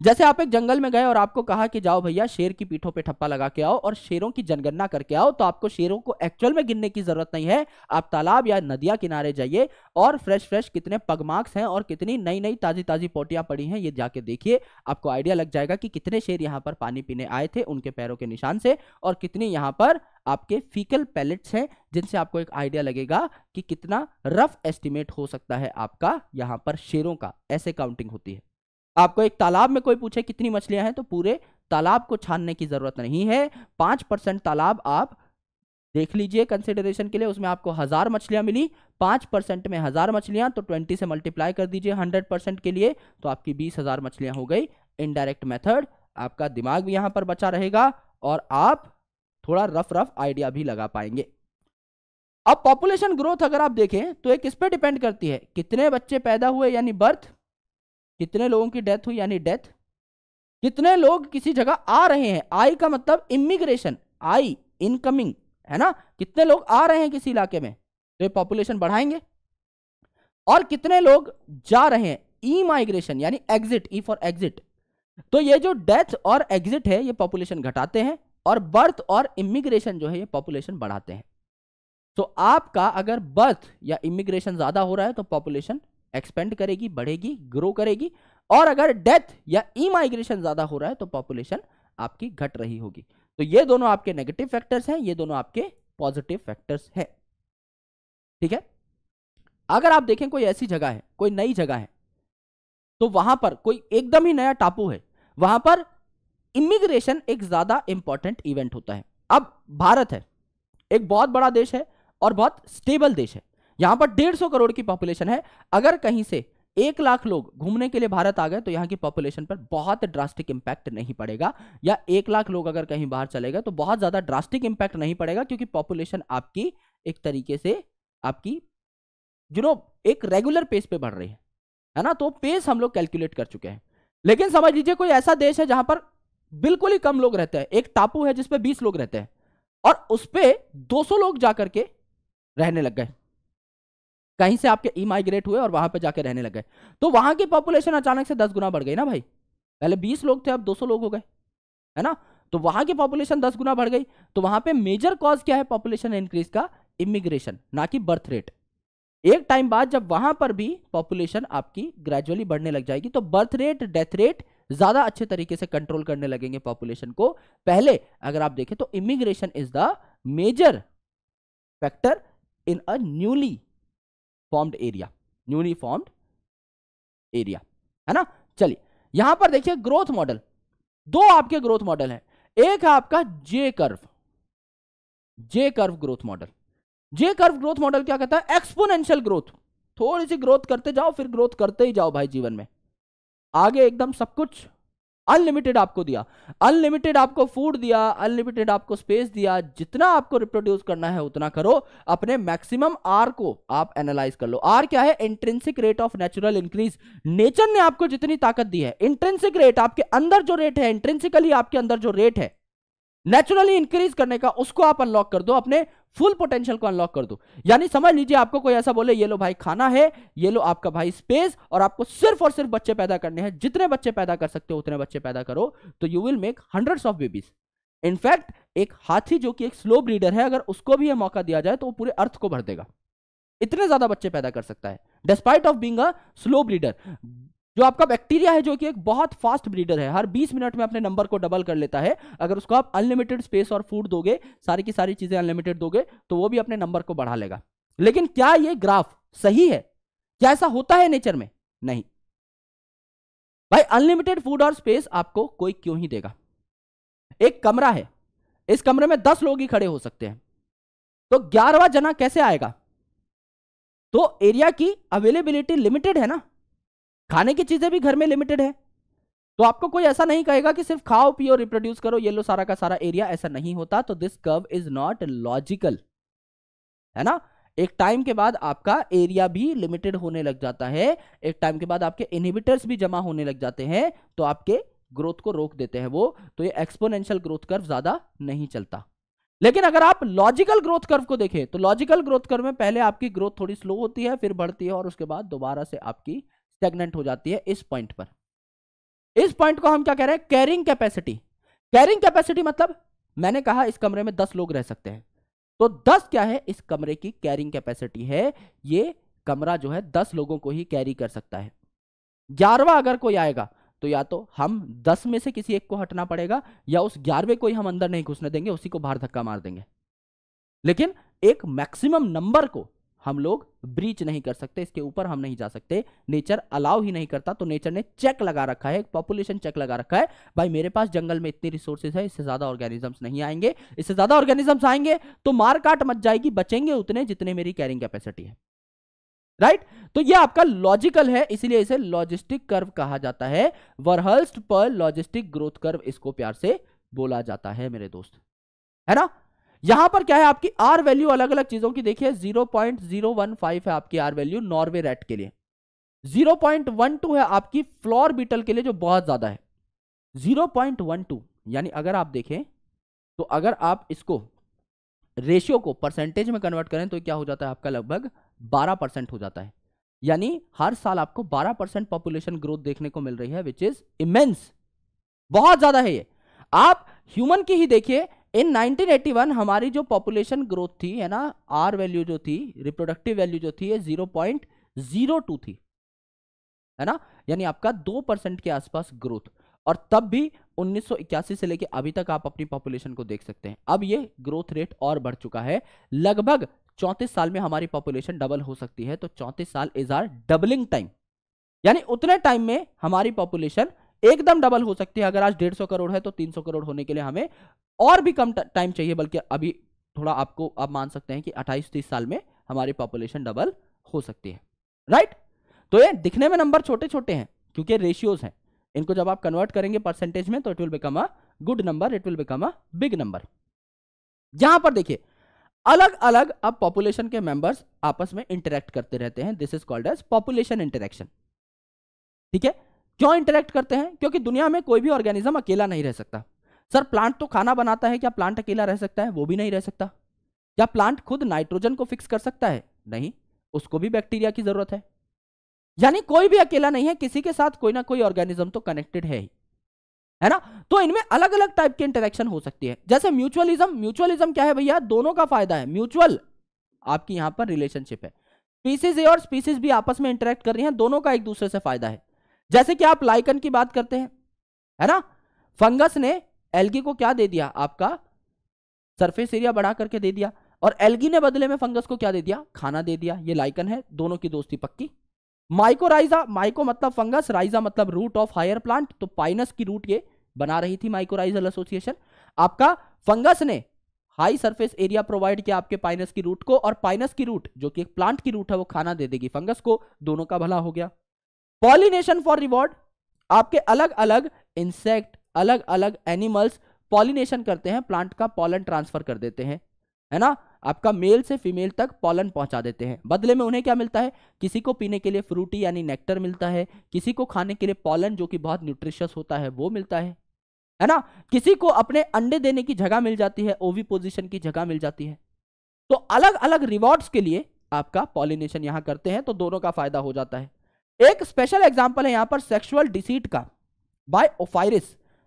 जैसे आप एक जंगल में गए और आपको कहा कि जाओ भैया शेर की पीठों पे ठप्पा लगा के आओ और शेरों की जनगणना करके आओ तो आपको शेरों को एक्चुअल में गिनने की जरूरत नहीं है आप तालाब या नदिया किनारे जाइए और फ्रेश फ्रेश कितने पगमार्क्स हैं और कितनी नई नई ताजी ताजी पोटियां पड़ी हैं ये जाके देखिए आपको आइडिया लग जाएगा कि कितने शेर यहाँ पर पानी पीने आए थे उनके पैरों के निशान से और कितनी यहाँ पर आपके फीकल पैलेट्स हैं जिनसे आपको एक आइडिया लगेगा कि कितना रफ एस्टिमेट हो सकता है आपका यहाँ पर शेरों का ऐसे काउंटिंग होती है आपको एक तालाब में कोई पूछे कितनी मछलियां हैं तो पूरे तालाब को छानने की जरूरत नहीं है पांच परसेंट तालाब आप देख लीजिए कंसिडरेशन के लिए उसमें आपको हज़ार मछलियां मिली पांच परसेंट में हज़ार मछलियां तो ट्वेंटी से मल्टीप्लाई कर दीजिए हंड्रेड परसेंट के लिए तो आपकी बीस हज़ार मछलियां हो गई इनडायरेक्ट मेथड आपका दिमाग भी यहां पर बचा रहेगा और आप थोड़ा रफ रफ आइडिया भी लगा पाएंगे अब पॉपुलेशन ग्रोथ अगर आप देखें तो एक इस पर डिपेंड करती है कितने बच्चे पैदा हुए यानी बर्थ कितने लोगों की डेथ हुई यानी डेथ कितने लोग किसी जगह आ रहे हैं आई का मतलब इमिग्रेशन आई इनकमिंग है ना कितने लोग आ रहे हैं किसी इलाके में तो ये पॉपुलेशन बढ़ाएंगे और कितने लोग जा रहे हैं ई माइग्रेशन यानी एग्जिट ई फॉर एग्जिट तो ये जो डेथ और एग्जिट है ये पॉपुलेशन घटाते हैं और बर्थ और इमिग्रेशन जो है ये पॉपुलेशन बढ़ाते हैं तो आपका अगर बर्थ या इमिग्रेशन ज्यादा हो रहा है तो पॉपुलेशन एक्सपेंड करेगी बढ़ेगी ग्रो करेगी और अगर डेथ या ई माइग्रेशन ज़्यादा हो रहा है तो पॉपुलेशन आपकी घट रही होगी तो ये दोनों आपके नेगेटिव फैक्टर्स हैं ये दोनों आपके पॉजिटिव फैक्टर्स हैं ठीक है अगर आप देखें कोई ऐसी जगह है कोई नई जगह है तो वहां पर कोई एकदम ही नया टापू है वहां पर इमिग्रेशन एक ज्यादा इंपॉर्टेंट इवेंट होता है अब भारत है एक बहुत बड़ा देश है और बहुत स्टेबल देश है यहां पर डेढ़ सौ करोड़ की पॉपुलेशन है अगर कहीं से एक लाख लोग घूमने के लिए भारत आ गए तो यहां की पॉपुलेशन पर बहुत ड्रास्टिक इंपैक्ट नहीं पड़ेगा या एक लाख लोग अगर कहीं बाहर चले गए तो बहुत ज्यादा ड्रास्टिक इंपैक्ट नहीं पड़ेगा क्योंकि पॉपुलेशन आपकी एक तरीके से आपकी यू नो एक रेगुलर पेस पे बढ़ रही है है ना तो पेस हम लोग कैलकुलेट कर चुके हैं लेकिन समझ लीजिए कोई ऐसा देश है जहां पर बिल्कुल ही कम लोग रहते हैं एक टापू है जिसपे बीस लोग रहते हैं और उस पर दो लोग जाकर के रहने लग गए कहीं से आपके ई माइग्रेट हुए और वहां पर जाके रहने लग गए तो वहां की पॉपुलेशन अचानक से दस गुना बढ़ गई ना भाई पहले बीस लोग थे अब दो सौ लोग हो गए है ना तो वहां की पॉपुलेशन दस गुना बढ़ गई तो वहां पर मेजर कॉज क्या है पॉपुलेशन इंक्रीज का इमिग्रेशन ना कि बर्थ रेट एक टाइम बाद जब वहां पर भी पॉपुलेशन आपकी ग्रेजुअली बढ़ने लग जाएगी तो बर्थ रेट डेथ रेट ज्यादा अच्छे तरीके से कंट्रोल करने लगेंगे पॉपुलेशन को पहले अगर आप देखें तो immigration is the major factor in a newly formed area newly formed area है ना चलिए यहां पर देखिए ग्रोथ मॉडल दो आपके ग्रोथ मॉडल है एक है आपका J curve J curve growth model J curve growth model क्या कहता है एक्सपोनेंशियल ग्रोथ थोड़ी सी ग्रोथ करते जाओ फिर ग्रोथ करते ही जाओ भाई जीवन में आगे एकदम सब कुछ अनलिमिटेड आपको दिया अनलिमिटेड आपको फूड दिया अनलिमिटेड आपको स्पेस दिया जितना आपको रिप्रोड्यूस करना है उतना करो अपने मैक्सिमम आर को आप एनालाइज कर लो आर क्या है intrinsic rate of natural increase nature ने आपको जितनी ताकत दी है इंट्रेंसिक रेट आपके अंदर जो रेट है इंट्रेंसिकली आपके अंदर जो रेट है नेचुरली इंक्रीज करने का उसको आप अनलॉक कर दो अपने फुल पोटेंशियल को अनलॉक कर दो यानी समझ लीजिए आपको कोई ऐसा बोले ये लो भाई खाना है ये लो आपका भाई स्पेस और आपको सिर्फ और सिर्फ बच्चे पैदा करने हैं जितने बच्चे पैदा कर सकते हो उतने बच्चे पैदा करो तो you will make hundreds of babies in fact एक हाथी जो कि एक स्लो ब्रीडर है अगर उसको भी यह मौका दिया जाए तो वो पूरे अर्थ को भर देगा इतने ज्यादा बच्चे पैदा कर सकता है despite of being slow breeder जो आपका बैक्टीरिया है जो कि एक बहुत फास्ट ब्रीडर है हर 20 मिनट में अपने नंबर को डबल कर लेता है अगर उसको आप अनलिमिटेड स्पेस और फूड दोगे सारी की सारी चीजें अनलिमिटेड दोगे तो वो भी अपने नंबर को बढ़ा लेगा लेकिन क्या ये ग्राफ सही है क्या ऐसा होता है नेचर में नहीं भाई अनलिमिटेड फूड और स्पेस आपको कोई क्यों ही देगा एक कमरा है इस कमरे में दस लोग ही खड़े हो सकते हैं तो ग्यारहवा जना कैसे आएगा तो एरिया की अवेलेबिलिटी लिमिटेड है ना खाने की चीजें भी घर में लिमिटेड है तो आपको कोई ऐसा नहीं कहेगा कि सिर्फ खाओ पियो रिप्रोड्यूस करो ये लो सारा का सारा एरिया ऐसा नहीं होता तो this curve is not logical है ना एक टाइम के बाद आपका एरिया भी लिमिटेड होने लग जाता है एक टाइम के बाद आपके इनहिबिटर्स भी जमा होने लग जाते हैं तो आपके ग्रोथ को रोक देते हैं वो तो ये एक्सपोनेंशियल ग्रोथ कर्व ज्यादा नहीं चलता लेकिन अगर आप लॉजिकल ग्रोथ कर्व को देखें तो लॉजिकल ग्रोथ कर्व में पहले आपकी ग्रोथ थोड़ी स्लो होती है फिर बढ़ती है और उसके बाद दोबारा से आपकी स्टेगनेंट हो जाती है इस पॉइंट पर इस पॉइंट को हम क्या कह रहे हैं कैरिंग कैपेसिटी कैरिंग कैपेसिटी मतलब मैंने कहा इस कमरे में दस लोग रह सकते हैं तो दस क्या है इस कमरे की कैरिंग कैपेसिटी है ये कमरा जो है दस लोगों को ही कैरी कर सकता है ग्यारहवा अगर कोई आएगा तो या तो हम दस में से किसी एक को हटना पड़ेगा या उस ग्यारहवें को ही हम अंदर नहीं घुसने देंगे उसी को बाहर धक्का मार देंगे लेकिन एक मैक्सिमम नंबर को हम लोग ब्रीच नहीं कर सकते इसके ऊपर हम नहीं जा सकते नेचर अलाउ ही नहीं करता तो नेचर ने चेक लगा रखा है पॉपुलेशन चेक लगा रखा है भाई मेरे पास जंगल में इतनी रिसोर्सेज है इससे ज्यादा ऑर्गेनिजम्स नहीं आएंगे इससे ज्यादा ऑर्गेनिजम्स आएंगे तो मार काट मच जाएगी बचेंगे उतने जितने मेरी कैरिंग कैपेसिटी है राइट right? तो ये आपका लॉजिकल है इसलिए इसे लॉजिस्टिक कर्व कहा जाता है वरहल्स्ट पर लॉजिस्टिक ग्रोथ कर्व इसको प्यार से बोला जाता है मेरे दोस्त है ना यहां पर क्या है आपकी आर वैल्यू अलग अलग चीजों की देखिए 0.015 है आपकी आर वैल्यू नॉर्वे रेट के लिए 0.12 है आपकी फ्लोर बीटल के लिए जो बहुत ज्यादा है 0.12 यानी अगर आप देखें तो अगर आप इसको रेशियो को परसेंटेज में कन्वर्ट करें तो क्या हो जाता है आपका लगभग 12 परसेंट हो जाता है यानी हर साल आपको 12 परसेंट पॉपुलेशन ग्रोथ देखने को मिल रही है विच इज इमेंस बहुत ज्यादा है ये आप ह्यूमन की ही देखिए इन 1981 हमारी जो पॉपुलेशन ग्रोथ थी है ना आर वैल्यू जो थी रिप्रोडक्टिव वैल्यू जो थी ये जीरो पॉइंट जीरो टू थी है ना यानी आपका दो परसेंट के आसपास ग्रोथ और तब भी 1981 से लेके अभी तक आप अपनी पॉपुलेशन को देख सकते हैं अब ये ग्रोथ रेट और बढ़ चुका है लगभग चौंतीस साल में हमारी पॉपुलेशन डबल हो सकती है तो चौंतीस साल इज आर डबलिंग टाइम यानी उतने टाइम में हमारी पॉपुलेशन एकदम डबल हो सकती है अगर आज डेढ़ सौ करोड़ है तो तीन सौ करोड़ होने के लिए हमें और भी कम टाइम चाहिए बल्कि अभी थोड़ा आपको आप मान सकते हैं कि अट्ठाईस तीस साल में हमारी पॉपुलेशन डबल हो सकती है राइट तो ये दिखने में नंबर छोटे छोटे हैं क्योंकि रेशियोज हैं इनको जब आप कन्वर्ट करेंगे परसेंटेज में तो it will become a good number it will become a big number यहां पर देखिए अलग अलग अब पॉपुलेशन के मेंबर्स आपस में इंटरेक्ट करते रहते हैं this is called as population interaction ठीक है क्यों इंटरेक्ट करते हैं क्योंकि दुनिया में कोई भी ऑर्गेनिज्म अकेला नहीं रह सकता सर प्लांट तो खाना बनाता है क्या प्लांट अकेला रह सकता है वो भी नहीं रह सकता क्या प्लांट खुद नाइट्रोजन को फिक्स कर सकता है नहीं उसको भी बैक्टीरिया की जरूरत है यानी कोई भी अकेला नहीं है किसी के साथ कोई ना कोई ऑर्गेनिज्म तो कनेक्टेड है ही है ना तो इनमें अलग अलग टाइप की इंटरेक्शन हो सकती है जैसे म्यूचुअलिज्म म्यूचुअलिज्म क्या है भैया दोनों का फायदा है म्यूचुअल आपकी यहां पर रिलेशनशिप है स्पीसीज ए और स्पीसीज भी आपस में इंटरेक्ट कर रही हैं दोनों का एक दूसरे से फायदा है जैसे कि आप लाइकन की बात करते हैं है ना फंगस ने एल्गी को क्या दे दिया आपका सरफेस एरिया बढ़ा करके दे दिया और एल्गी ने बदले में फंगस को क्या दे दिया खाना दे दिया ये लाइकन है दोनों की दोस्ती पक्की माइकोराइजा माइको मतलब फंगस राइजा मतलब रूट ऑफ हायर प्लांट तो पाइनस की रूट ये बना रही थी माइकोराइजल एसोसिएशन आपका फंगस ने हाई सरफेस एरिया प्रोवाइड किया आपके पाइनस की रूट को और पाइनस की रूट जो कि एक प्लांट की रूट है वो खाना दे देगी फंगस को दोनों का भला हो गया पॉलिनेशन फॉर रिवॉर्ड आपके अलग अलग इंसेक्ट अलग अलग एनिमल्स पॉलिनेशन करते हैं प्लांट का पॉलन ट्रांसफर कर देते हैं है ना आपका मेल से फीमेल तक पॉलन पहुंचा देते हैं बदले में उन्हें क्या मिलता है किसी को पीने के लिए फ्रूटी यानी नेक्टर मिलता है किसी को खाने के लिए पॉलन जो कि बहुत न्यूट्रिशियस होता है वो मिलता है है ना किसी को अपने अंडे देने की जगह मिल जाती है ओवी पोजिशन की जगह मिल जाती है तो अलग अलग रिवॉर्ड्स के लिए आपका पॉलिनेशन यहां करते हैं तो दोनों का फायदा हो जाता है एक स्पेशल एग्जाम्पल है यहां पर सेक्सुअल डिसीट का बाय ओफायरिस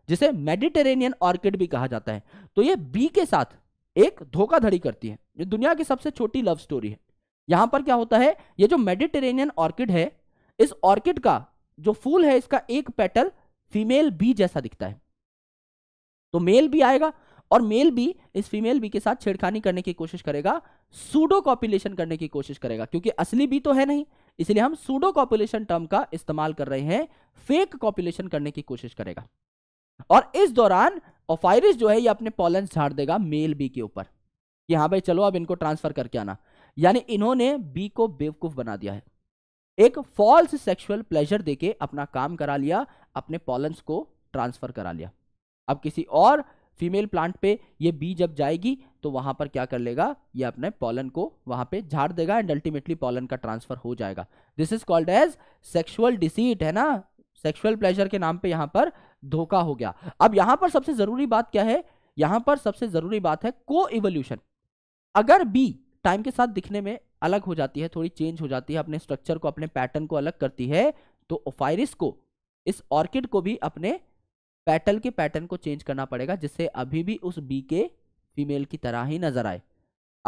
जिसे मेडिटेरेनियन ऑर्किड भी कहा जाता है तो ये बी के साथ एक धोखाधड़ी करती है ये दुनिया की सबसे छोटी लव स्टोरी है यहां पर क्या होता है ये जो मेडिटेरेनियन ऑर्किड है इस ऑर्किड का जो फूल है इसका एक पेटल फीमेल बी जैसा दिखता है तो मेल भी आएगा और मेल भी इस फीमेल बी के साथ छेड़खानी करने की कोशिश करेगा सूडो कॉपुलेशन करने की कोशिश करेगा क्योंकि असली बी तो है नहीं इसलिए हम सूडो कॉपुलेशन टर्म का इस्तेमाल कर रहे हैं फेक कॉपुलेशन करने की कोशिश करेगा और इस दौरान ओफायरिस जो है ये अपने पॉलन झाड़ देगा मेल बी के ऊपर कि हाँ भाई चलो अब इनको ट्रांसफर करके आना यानी इन्होंने बी को बेवकूफ बना दिया है एक फॉल्स सेक्सुअल प्लेजर देके अपना काम करा लिया अपने पॉलन्स को ट्रांसफर करा लिया अब किसी और फीमेल प्लांट पे ये बी जब जाएगी तो वहाँ पर क्या कर लेगा ये अपने पॉलन को वहाँ पे झाड़ देगा एंड अल्टीमेटली पॉलन का ट्रांसफर हो जाएगा this is called as sexual deceit है ना सेक्सुअल प्लेजर के नाम पे यहाँ पर धोखा हो गया अब यहाँ पर सबसे जरूरी बात क्या है यहाँ पर सबसे जरूरी बात है को इवोल्यूशन अगर बी टाइम के साथ दिखने में अलग हो जाती है थोड़ी चेंज हो जाती है अपने स्ट्रक्चर को अपने पैटर्न को अलग करती है तो ओफायरिस को इस ऑर्किड को भी अपने पैटल के पैटर्न को चेंज करना पड़ेगा जिससे अभी भी उस बी के फीमेल की तरह ही नजर आए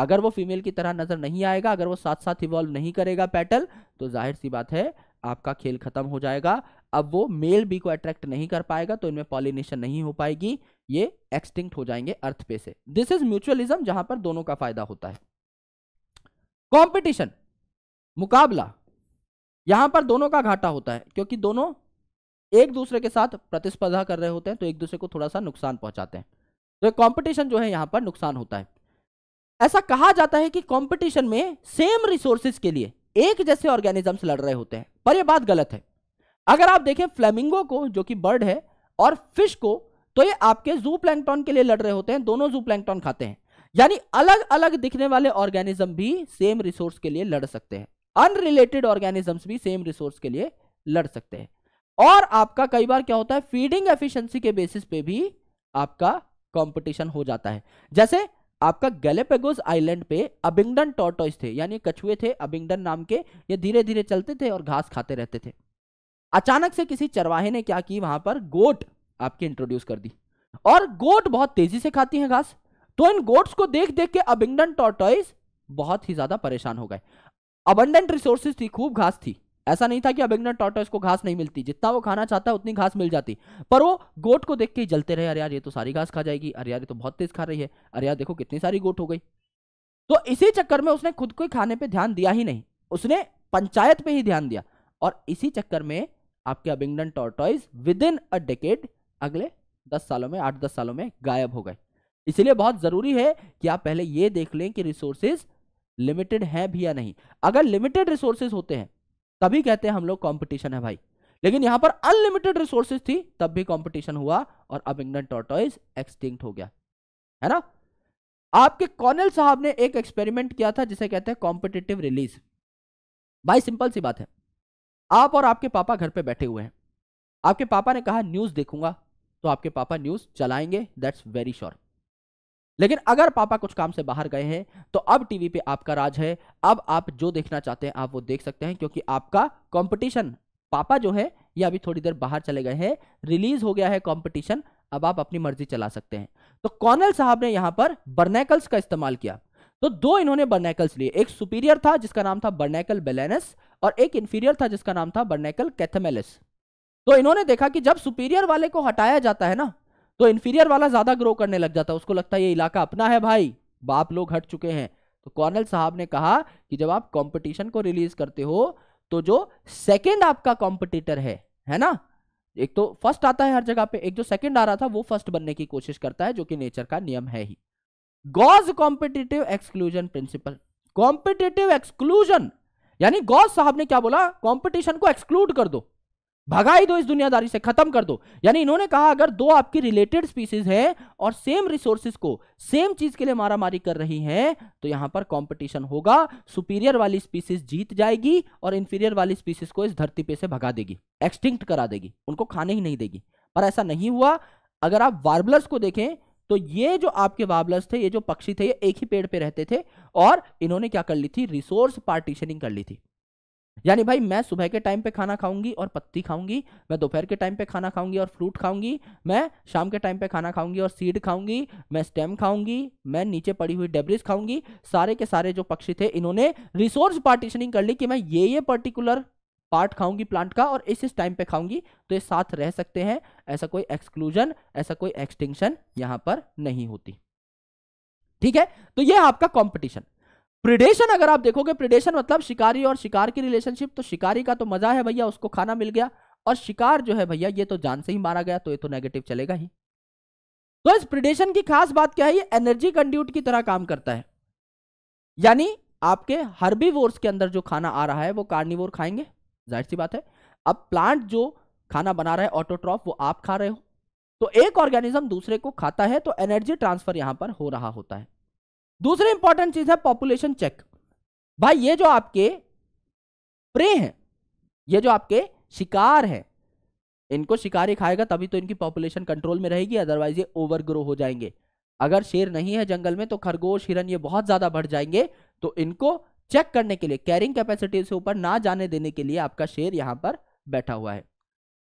अगर वो फीमेल की तरह नजर नहीं आएगा अगर वो साथ साथ इवॉल्व नहीं करेगा पैटल तो जाहिर सी बात है आपका खेल खत्म हो जाएगा अब वो मेल बी को अट्रैक्ट नहीं कर पाएगा तो इनमें पॉलिनेशन नहीं हो पाएगी ये एक्सटिंक्ट हो जाएंगे अर्थ पे से दिस इज म्यूचुअलिज्म जहां पर दोनों का फायदा होता है कंपटीशन मुकाबला यहां पर दोनों का घाटा होता है क्योंकि दोनों एक दूसरे के साथ प्रतिस्पर्धा कर रहे होते हैं तो एक दूसरे को थोड़ा सा नुकसान पहुंचाते हैं तो कॉम्पिटिशन जो है यहाँ पर नुकसान होता है ऐसा कहा जाता है कि कॉम्पिटिशन में सेम रिसोर्सिस के लिए एक जैसे ऑर्गेनिजम्स लड़ रहे होते हैं पर यह बात गलत है अगर आप देखें फ्लेमिंगो को जो कि बर्ड है और फिश को तो ये आपके जू प्लैंकटॉन के लिए लड़ रहे होते हैं दोनों जू प्लैंकटॉन खाते हैं यानी अलग अलग दिखने वाले ऑर्गेनिज्म भी सेम रिसोर्स के लिए लड़ सकते हैं अनरिलेटेड ऑर्गेनिजम्स भी सेम रिसोर्स के लिए लड़ सकते हैं और आपका कई बार क्या होता है फीडिंग एफिशिएंसी के बेसिस पे भी आपका कंपटीशन हो जाता है जैसे आपका गैलेपेगोस आइलैंड पे अबिंगडन टॉर्टोइस थे यानी कछुए थे अबिंगडन नाम के ये धीरे धीरे चलते थे और घास खाते रहते थे अचानक से किसी चरवाहे ने क्या की वहां पर गोट आपकी इंट्रोड्यूस कर दी और गोट बहुत तेजी से खाती है घास तो इन गोट्स को देख देख के अबिंगडन टोटोइ बहुत ही ज्यादा परेशान हो गए अबंडेंट रिसोर्सिस थी खूब घास थी ऐसा नहीं था कि अभिज्ञान टॉटर्स को घास नहीं मिलती जितना वो खाना चाहता है उतनी घास मिल जाती पर वो गोट को देख के ही जलते रहे अरे यार ये तो सारी घास खा जाएगी अरे यार ये तो बहुत तेज खा रही है अरे यार देखो कितनी सारी गोट हो गई तो इसी चक्कर में उसने खुद को खाने पर ध्यान दिया ही नहीं उसने पंचायत पर ही ध्यान दिया और इसी चक्कर में आपके Abingdon tortoise within a decade अगले दस सालों में आठ दस सालों में गायब हो गए इसलिए बहुत ज़रूरी है कि आप पहले ये देख लें कि रिसोर्सेज लिमिटेड हैं भी या नहीं अगर लिमिटेड रिसोर्सेज होते हैं तभी कहते हैं हम लोग कॉम्पिटिशन है भाई लेकिन यहां पर अनलिमिटेड रिसोर्सेज थी तब भी कॉम्पिटिशन हुआ और अब इंग्लैंड टॉर्टॉइज एक्सटिंक्ट हो गया है ना आपके कॉर्नल साहब ने एक एक्सपेरिमेंट किया था जिसे कहते हैं कॉम्पिटेटिव रिलीज भाई सिंपल सी बात है आप और आपके पापा घर पे बैठे हुए हैं आपके पापा ने कहा न्यूज़ देखूंगा तो आपके पापा न्यूज़ चलाएंगे दैट्स वेरी श्योर लेकिन अगर पापा कुछ काम से बाहर गए हैं तो अब टीवी पे आपका राज है अब आप जो देखना चाहते हैं आप वो देख सकते हैं क्योंकि आपका कंपटीशन पापा जो है ये अभी थोड़ी देर बाहर चले गए हैं रिलीज हो गया है कंपटीशन अब आप अपनी मर्जी चला सकते हैं तो कॉर्नल साहब ने यहां पर बर्नैकल्स का इस्तेमाल किया तो दो इन्होंने बर्नैकल्स लिए एक सुपीरियर था जिसका नाम था बर्नैकल बेलेनस और एक इन्फीरियर था जिसका नाम था बर्नैकल कैथेमेलिस तो इन्होंने देखा कि जब सुपीरियर वाले को हटाया जाता है ना तो इन्फीरियर वाला ज्यादा ग्रो करने लग जाता उसको लगता है ये इलाका अपना है भाई बाप लोग हट चुके हैं तो कॉर्नल साहब ने कहा कि जब आप कंपटीशन को रिलीज करते हो तो जो सेकंड आपका कॉम्पिटिटर है है ना एक तो फर्स्ट आता है हर जगह पे एक जो सेकंड आ रहा था वो फर्स्ट बनने की कोशिश करता है जो कि नेचर का नियम है ही Gause competitive exclusion principle competitive exclusion यानी गॉज साहब ने क्या बोला कॉम्पिटिशन को एक्सक्लूड कर दो भगाई दो इस दुनियादारी से खत्म कर दो यानी इन्होंने कहा अगर दो आपकी रिलेटेड स्पीसीज हैं और सेम रिसोर्सिस को सेम चीज के लिए मारामारी कर रही हैं तो यहां पर कंपटीशन होगा सुपीरियर वाली स्पीसीज जीत जाएगी और इंफीरियर वाली स्पीसीज को इस धरती पे से भगा देगी एक्सटिंक्ट करा देगी उनको खाने ही नहीं देगी पर ऐसा नहीं हुआ अगर आप वार्बलर्स को देखें तो ये जो आपके वार्बलर्स थे ये जो पक्षी थे ये एक ही पेड़ पे रहते थे और इन्होंने क्या कर ली थी रिसोर्स पार्टीशनिंग कर ली थी यानी भाई मैं सुबह के टाइम पे खाना खाऊंगी और पत्ती खाऊंगी मैं दोपहर के टाइम पे खाना खाऊंगी और फ्रूट खाऊंगी मैं शाम के टाइम पे खाना खाऊंगी और सीड खाऊंगी मैं स्टेम खाऊंगी मैं नीचे पड़ी हुई डेब्रिज खाऊंगी सारे के सारे जो पक्षी थे इन्होंने रिसोर्स पार्टीशनिंग कर ली कि मैं ये ये पर्टिकुलर पार्ट खाऊंगी प्लांट का और इस इस टाइम पे खाऊंगी तो ये साथ रह सकते हैं ऐसा कोई एक्सक्लूजन ऐसा कोई एक्सटिंक्शन यहां पर नहीं होती ठीक है तो ये आपका कॉम्पिटिशन प्रिडेशन अगर आप देखोगे प्रिडेशन मतलब शिकारी और शिकार की रिलेशनशिप तो शिकारी का तो मजा है भैया उसको खाना मिल गया और शिकार जो है भैया ये तो जान से ही मारा गया तो ये तो नेगेटिव चलेगा ही तो इस प्रिडेशन की खास बात क्या है ये एनर्जी कंड्यूट की तरह काम करता है यानी आपके वोर्स के अंदर जो खाना आ रहा है वो कार्निवोर खाएंगे जाहिर सी बात है अब प्लांट जो खाना बना रहा है ऑटोट्रॉफ वो आप खा रहे हो तो एक ऑर्गेनिज्म दूसरे को खाता है तो एनर्जी ट्रांसफर यहां पर हो रहा होता है दूसरी इंपॉर्टेंट चीज है पॉपुलेशन चेक भाई ये जो आपके प्रे हैं ये जो आपके शिकार हैं इनको शिकारी खाएगा तभी तो इनकी पॉपुलेशन कंट्रोल में रहेगी अदरवाइज ये ओवर ग्रो हो जाएंगे अगर शेर नहीं है जंगल में तो खरगोश हिरन ये बहुत ज्यादा बढ़ जाएंगे तो इनको चेक करने के लिए कैरिंग कैपेसिटी से ऊपर ना जाने देने के लिए आपका शेर यहां पर बैठा हुआ है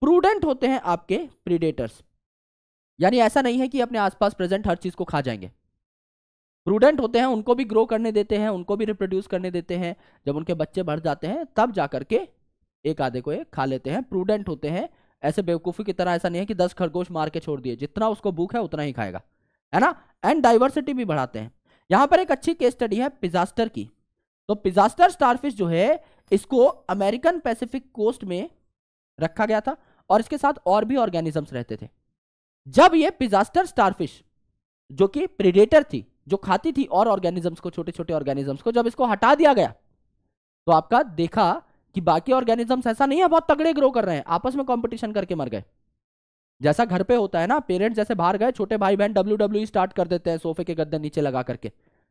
प्रूडेंट होते हैं आपके प्रीडेटर्स यानी ऐसा नहीं है कि अपने आसपास प्रेजेंट हर चीज को खा जाएंगे प्रूडेंट होते हैं उनको भी ग्रो करने देते हैं उनको भी रिप्रोड्यूस करने देते हैं जब उनके बच्चे बढ़ जाते हैं तब जा करके एक आधे को एक खा लेते हैं प्रूडेंट होते हैं ऐसे बेवकूफ़ी की तरह ऐसा नहीं है कि दस खरगोश मार के छोड़ दिए जितना उसको भूख है उतना ही खाएगा है ना एंड डाइवर्सिटी भी बढ़ाते हैं यहाँ पर एक अच्छी केस स्टडी है पिजास्टर की तो पिजास्टर स्टारफिश जो है इसको अमेरिकन पैसिफिक कोस्ट में रखा गया था और इसके साथ और भी ऑर्गेनिजम्स रहते थे जब ये पिजास्टर स्टारफिश जो कि प्रिडेटर थी जो खाती थी और ऑर्गेनिजम्स को छोटे छोटे ऑर्गेनिजम्स को जब इसको हटा दिया गया तो आपका देखा कि बाकी ऑर्गेनिजम्स ऐसा नहीं है बहुत तगड़े ग्रो कर रहे हैं आपस में कॉम्पिटिशन करके मर गए जैसा घर पे होता है ना पेरेंट्स जैसे बाहर गए छोटे भाई बहन डब्ल्यू डब्ल्यू स्टार्ट e कर देते हैं सोफे के गद्दे नीचे लगा करके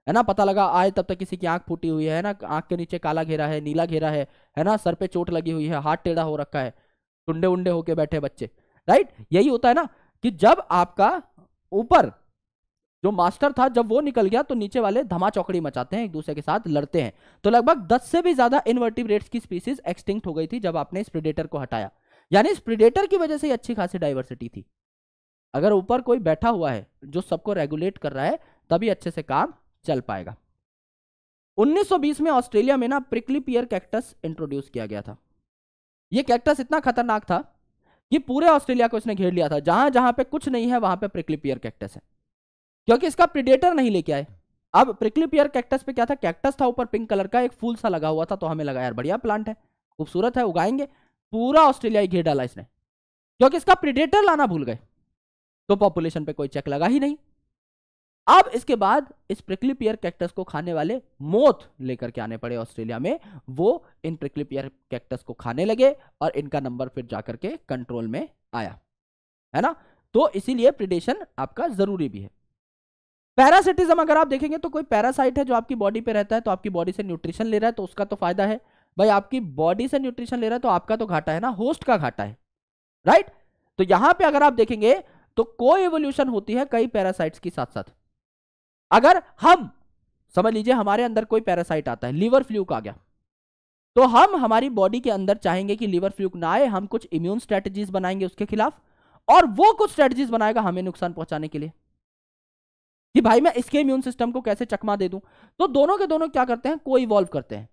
है ना पता लगा आए तब तक किसी की आंख फूटी हुई है ना आंख के नीचे काला घेरा है नीला घेरा है है ना सर पे चोट लगी हुई है हाथ टेढ़ा हो रखा है टुंडे उंडे होके बैठे बच्चे राइट यही होता है ना कि जब आपका ऊपर जो मास्टर था जब वो निकल गया तो नीचे वाले धमा चौकड़ी मचाते हैं एक दूसरे के साथ लड़ते हैं तो लगभग 10 से भी ज्यादा रेट्स की स्पीसीज एक्सटिंक्ट हो गई थी जब आपने इस प्रिडेटर को हटाया यानी इस प्रिडेटर की वजह से ही अच्छी खासी डाइवर्सिटी थी अगर ऊपर कोई बैठा हुआ है जो सबको रेगुलेट कर रहा है तभी अच्छे से काम चल पाएगा 1920 में ऑस्ट्रेलिया में ना प्रिकली पियर कैक्टस इंट्रोड्यूस किया गया था ये कैक्टस इतना खतरनाक था कि पूरे ऑस्ट्रेलिया को इसने घेर लिया था जहां जहां पे कुछ नहीं है वहां पे प्रिकली पियर कैक्टस है क्योंकि इसका प्रिडेटर नहीं लेके आए अब प्रिक्लिपियर कैक्टस पे क्या था कैक्टस था ऊपर पिंक कलर का एक फूल सा लगा हुआ था तो हमें लगा यार बढ़िया प्लांट है खूबसूरत है उगाएंगे पूरा ऑस्ट्रेलिया ही घेर डाला इसने क्योंकि इसका प्रिडेटर लाना भूल गए तो पॉपुलेशन पे कोई चेक लगा ही नहीं अब इसके बाद इस प्रिक्लिपियर कैक्टस को खाने वाले मौत लेकर के आने पड़े ऑस्ट्रेलिया में वो इन प्रिक्लिपियर कैक्टस को खाने लगे और इनका नंबर फिर जाकर के कंट्रोल में आया है ना तो इसीलिए प्रिडेशन आपका जरूरी भी है पैरासिटिज्म अगर आप देखेंगे तो कोई पैरासाइट है जो आपकी बॉडी पे रहता है तो आपकी बॉडी से न्यूट्रिशन ले रहा है तो उसका तो फायदा है भाई आपकी बॉडी से न्यूट्रिशन ले रहा है तो आपका तो घाटा है ना होस्ट का घाटा है राइट तो यहां पर अगर आप देखेंगे तो को एवोल्यूशन होती है कई पैरासाइट के साथ साथ अगर हम समझ लीजिए हमारे अंदर कोई पैरासाइट आता है लीवर फ्लू आ गया तो हम हमारी बॉडी के अंदर चाहेंगे कि लीवर फ्लू ना आए हम कुछ इम्यून स्ट्रेटजीज बनाएंगे उसके खिलाफ और वो कुछ स्ट्रेटजीज बनाएगा हमें नुकसान पहुंचाने के लिए कि भाई मैं इसके इम्यून सिस्टम को कैसे चकमा दे दूं तो दोनों के दोनों क्या करते हैं को इवॉल्व करते हैं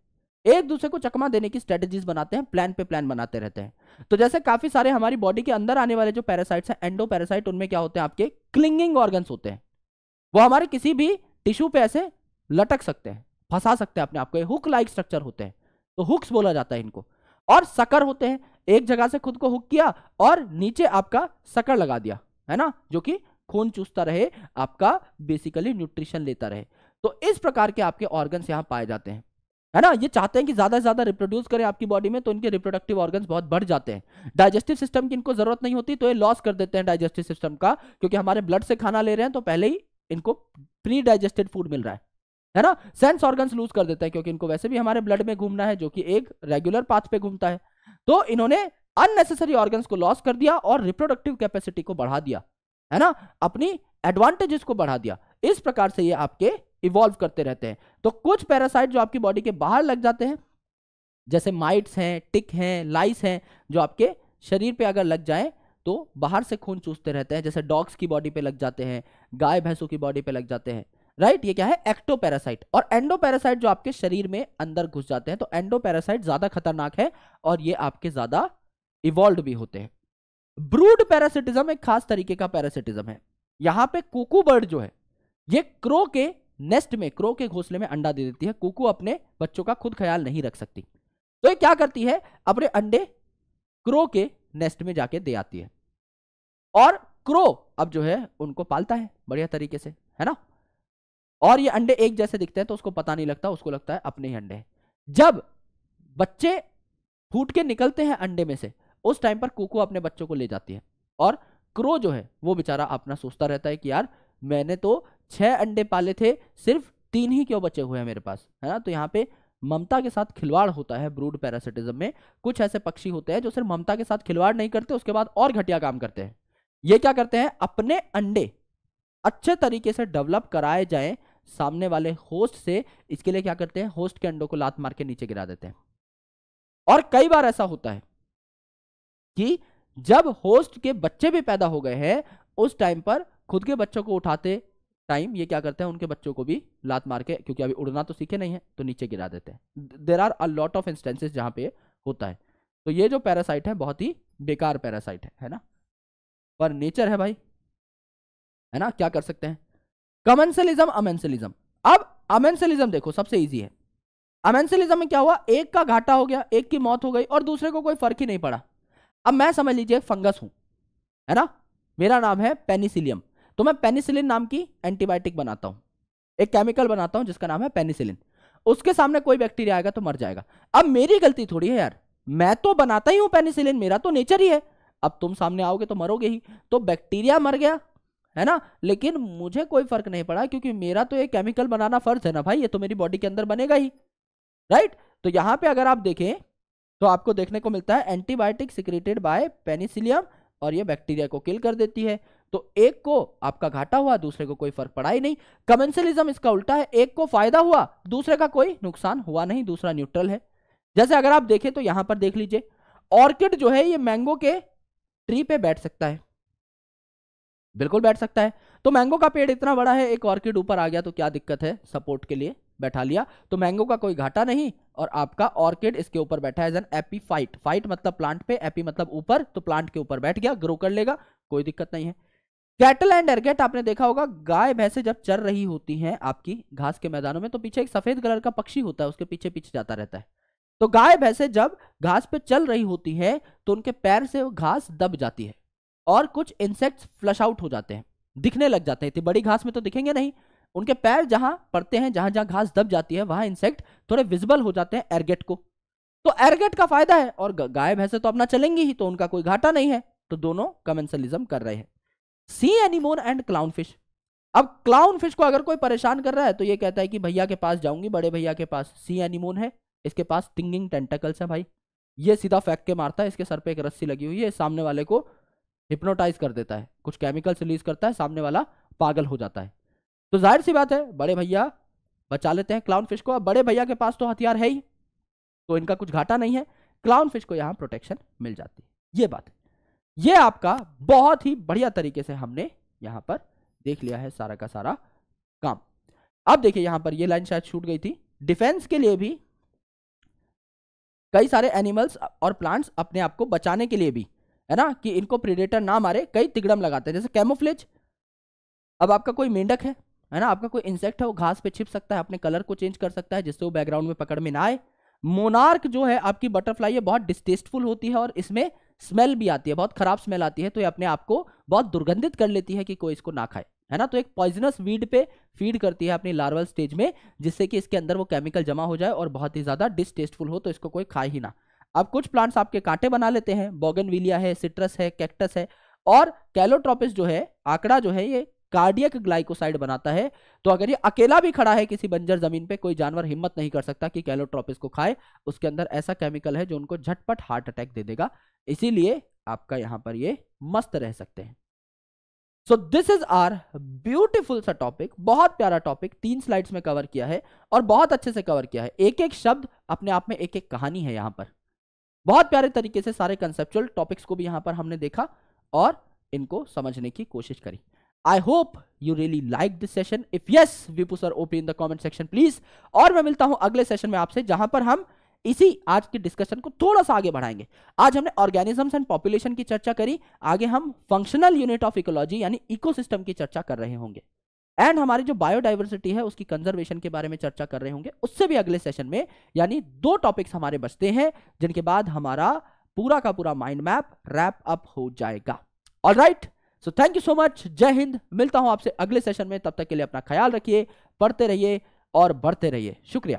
एक दूसरे को चकमा देने की स्ट्रेटेजीज बनाते हैं प्लान पे प्लान बनाते रहते हैं तो जैसे काफी सारे हमारी बॉडी के अंदर आने वाले जो पैरासाइट्स हैं एंडो पैरासाइट उनमें क्या होते हैं आपके क्लिंगिंग ऑर्गन्स होते हैं वो हमारे किसी भी टिश्यू पे ऐसे लटक सकते हैं फंसा सकते हैं अपने आपको हुक लाइक स्ट्रक्चर होते हैं तो हुक्स बोला जाता है इनको और सकर होते हैं एक जगह से खुद को हुक किया और नीचे आपका सकर लगा दिया है ना जो कि खून चूसता रहे आपका बेसिकली न्यूट्रिशन लेता रहे तो इस प्रकार के आपके ऑर्गन्स यहाँ पाए जाते हैं है ना ये चाहते हैं कि ज्यादा से ज्यादा रिप्रोड्यूस करें आपकी बॉडी में तो इनके रिप्रोडक्टिव ऑर्गन्स बहुत बढ़ जाते हैं डाइजेस्टिव सिस्टम की इनको जरूरत नहीं होती तो ये लॉस कर देते हैं डाइजेस्टिव सिस्टम का क्योंकि हमारे ब्लड से खाना ले रहे हैं तो पहले ही इनको प्री डाइजेस्टेड फूड मिल रहा है है ना सेंस ऑर्गन्स लूज कर देते हैं क्योंकि इनको वैसे भी हमारे ब्लड में घूमना है जो कि एक रेगुलर पाथ पे घूमता है तो इन्होंने अननेसेसरी ऑर्गन्स को लॉस कर दिया और रिप्रोडक्टिव कैपेसिटी को बढ़ा दिया है ना अपनी एडवांटेजेस को बढ़ा दिया इस प्रकार से ये आपके इवॉल्व करते रहते हैं तो कुछ पैरासाइट जो आपकी बॉडी के बाहर लग जाते हैं जैसे माइट्स हैं टिक हैं लाइस हैं जो आपके शरीर पे अगर लग जाए तो बाहर से खून चूसते रहते हैं जैसे डॉग्स की बॉडी पे लग जाते हैं गाय भैंसों की बॉडी पे लग जाते हैं राइट ये क्या है एक्टो पैरासाइट और एंडो पैरासाइट जो आपके शरीर में अंदर घुस जाते हैं तो एंडो पैरासाइट ज्यादा खतरनाक है और ये आपके ज्यादा इवॉल्व भी होते हैं ब्रूड पैरासिटिज्म एक खास तरीके का पैरासिटिज्म है यहां पे कुकू बर्ड जो है ये क्रो के नेस्ट में क्रो के घोंसले में अंडा दे देती है कुकू अपने बच्चों का खुद ख्याल नहीं रख सकती तो ये क्या करती है अपने अंडे क्रो के नेस्ट में जाके दे आती है और क्रो अब जो है उनको पालता है बढ़िया तरीके से है ना और ये अंडे एक जैसे दिखते हैं तो उसको पता नहीं लगता उसको लगता है अपने ही अंडे जब बच्चे फूट के निकलते हैं अंडे में से उस टाइम पर कुकू अपने बच्चों को ले जाती है और क्रो जो है वो बेचारा अपना सोचता रहता है कि यार मैंने तो छह अंडे पाले थे सिर्फ तीन ही क्यों बचे हुए हैं मेरे पास है ना तो यहाँ पे ममता के साथ खिलवाड़ होता है ब्रूड पैरासिटिज्म में कुछ ऐसे पक्षी होते हैं जो सिर्फ ममता के साथ खिलवाड़ नहीं करते उसके बाद और घटिया काम करते हैं ये क्या करते हैं अपने अंडे अच्छे तरीके से डेवलप कराए जाएं सामने वाले होस्ट से इसके लिए क्या करते हैं होस्ट के अंडों को लात मार के नीचे गिरा देते हैं और कई बार ऐसा होता है कि जब होस्ट के बच्चे भी पैदा हो गए हैं उस टाइम पर खुद के बच्चों को उठाते टाइम ये क्या करते हैं उनके बच्चों को भी लात मार के क्योंकि अभी उड़ना तो सीखे नहीं है तो नीचे गिरा देते हैं there are a lot of instances जहाँ पे होता है तो ये जो पैरासाइट है बहुत ही बेकार पैरासाइट है है ना पर नेचर है भाई है ना क्या कर सकते हैं कमेंसलिज्म अमेंसलिज्म अब अमेंसलिज्म देखो सबसे ईजी है अमेंसलिज्म में क्या हुआ एक का घाटा हो गया एक की मौत हो गई और दूसरे को कोई फर्क ही नहीं पड़ा अब मैं समझ लीजिए फंगस हूं है ना मेरा नाम है पेनिसिलियम तो मैं पेनिसिलिन नाम की एंटीबायोटिक बनाता हूं एक केमिकल बनाता हूं जिसका नाम है पेनिसिलिन उसके सामने कोई बैक्टीरिया आएगा तो मर जाएगा अब मेरी गलती थोड़ी है यार मैं तो बनाता ही हूं पेनिसिलिन मेरा तो नेचर ही है अब तुम सामने आओगे तो मरोगे ही तो बैक्टीरिया मर गया है ना लेकिन मुझे कोई फर्क नहीं पड़ा क्योंकि मेरा तो एक केमिकल बनाना फर्ज है ना भाई ये तो मेरी बॉडी के अंदर बनेगा ही राइट तो यहां पे अगर आप देखें तो आपको देखने को मिलता है एंटीबायोटिक सिक्रेटेड बाय पेनिसिलियम और ये बैक्टीरिया को किल कर देती है तो एक को आपका घाटा हुआ दूसरे को कोई फर्क पड़ा ही नहीं कमेंसलिज्म इसका उल्टा है एक को फायदा हुआ दूसरे का कोई नुकसान हुआ नहीं दूसरा न्यूट्रल है जैसे अगर आप देखें तो यहां पर देख लीजिए ऑर्किड जो है ये मैंगो के ट्री पे बैठ सकता है बिल्कुल बैठ सकता है तो मैंगो का पेड़ इतना बड़ा है एक ऑर्किड ऊपर आ गया तो क्या दिक्कत है सपोर्ट के लिए बैठा लिया तो मैंगो का कोई घाटा नहीं और आपका ऑर्किड इसके ऊपर बैठा है as an epiphyte phyte मतलब प्लांट पे एपी मतलब ऊपर तो प्लांट के ऊपर बैठ गया ग्रो कर लेगा कोई दिक्कत नहीं है कैटल एंड एरगेट आपने देखा होगा गाय भैंसे जब चर रही होती हैं आपकी घास के मैदानों में तो पीछे एक सफेद कलर का पक्षी होता है उसके पीछे पीछे जाता रहता है तो गाय भैंसे जब घास पे चल रही होती है तो उनके पैर से घास दब जाती है और कुछ इंसेक्ट्स फ्लश आउट हो जाते हैं दिखने लग जाते हैं इतनी बड़ी घास में तो दिखेंगे नहीं उनके पैर जहां पड़ते हैं जहां जहां घास दब जाती है वहां इंसेक्ट थोड़े विजिबल हो जाते हैं एरगेट को तो एरगेट का फायदा है और गाय भैंसे तो अपना चलेंगी ही तो उनका कोई घाटा नहीं है तो दोनों कमेंसलिज्म कर रहे हैं sea anemone and clown fish अब क्लाउन फिश को अगर कोई परेशान कर रहा है तो ये कहता है कि भैया के पास जाऊंगी बड़े भैया के पास सी एनिमोन है इसके पास टिंगिंग टेंटेकल्स है भाई ये सीधा फेंक के मारता है इसके सर पे एक रस्सी लगी हुई है सामने वाले को हिप्नोटाइज कर देता है कुछ केमिकल्स रिलीज करता है सामने वाला पागल हो जाता है तो जाहिर सी बात है बड़े भैया बचा लेते हैं क्लाउन फिश को अब बड़े भैया के पास तो हथियार है ही तो इनका कुछ घाटा नहीं है क्लाउन फिश को यहाँ प्रोटेक्शन मिल जाती है ये बात है ये आपका बहुत ही बढ़िया तरीके से हमने यहाँ पर देख लिया है सारा का सारा काम अब देखिए यहाँ पर ये लाइन शायद छूट गई थी डिफेंस के लिए भी कई सारे एनिमल्स और प्लांट्स अपने आप को बचाने के लिए भी है ना कि इनको प्रिडेटर ना मारे कई तिगड़म लगाते हैं जैसे कैमोफ्लेज अब आपका कोई मेंढक है है ना आपका कोई इंसेक्ट है वो घास पे छिप सकता है अपने कलर को चेंज कर सकता है जिससे वो बैकग्राउंड में पकड़ में ना आए मोनार्क जो है आपकी बटरफ्लाई ये बहुत डिस्टेस्टफुल होती है और इसमें स्मेल भी आती है बहुत खराब स्मेल आती है तो ये अपने आप को बहुत दुर्गंधित कर लेती है कि कोई इसको ना खाए है ना तो एक पॉइजनस वीड पे फीड करती है अपनी लार्वल स्टेज में जिससे कि इसके अंदर वो केमिकल जमा हो जाए और बहुत ही ज़्यादा डिस्टेस्टफुल हो तो इसको कोई खाए ही ना अब कुछ प्लांट्स आपके कांटे बना लेते हैं बॉगनविलिया है सिट्रस है कैक्टस है और कैलोट्रोपिस जो है आंकड़ा जो है ये कार्डियक ग्लाइकोसाइड बनाता है तो अगर ये अकेला भी खड़ा है किसी बंजर जमीन पे कोई जानवर हिम्मत नहीं कर सकता कि कैलोट्रोपिस को खाए उसके अंदर ऐसा केमिकल है जो उनको झटपट हार्ट अटैक दे देगा इसीलिए आपका यहां पर ये मस्त रह सकते हैं so this is are beautiful सा टॉपिक बहुत प्यारा टॉपिक तीन स्लाइड्स में कवर किया है और बहुत अच्छे से कवर किया है एक एक शब्द अपने आप में एक एक कहानी है यहां पर बहुत प्यारे तरीके से सारे कंसेप्चुअल टॉपिक्स को भी यहां पर हमने देखा और इनको समझने की कोशिश करी I hope you really like this session if yes विपू सर ओपी in the comment section please और मैं मिलता हूं अगले सेशन में आपसे जहां पर हम इसी आज के डिस्कशन को थोड़ा सा आगे बढ़ाएंगे आज हमने ऑर्गेनिजम्स एंड पॉपुलेशन की चर्चा करी आगे हम फंक्शनल यूनिट ऑफ इकोलॉजी यानी इकोसिस्टम की चर्चा कर रहे होंगे एंड हमारी जो बायोडाइवर्सिटी है उसकी कंजर्वेशन के बारे में चर्चा कर रहे होंगे उससे भी अगले सेशन में यानी दो टॉपिक्स हमारे बचते हैं जिनके बाद हमारा पूरा का पूरा माइंड मैप रैप अप हो जाएगा all right right? So thank you so much जय हिंद मिलता हूं आपसे अगले सेशन में तब तक के लिए अपना ख्याल रखिए पढ़ते रहिए और बढ़ते रहिए शुक्रिया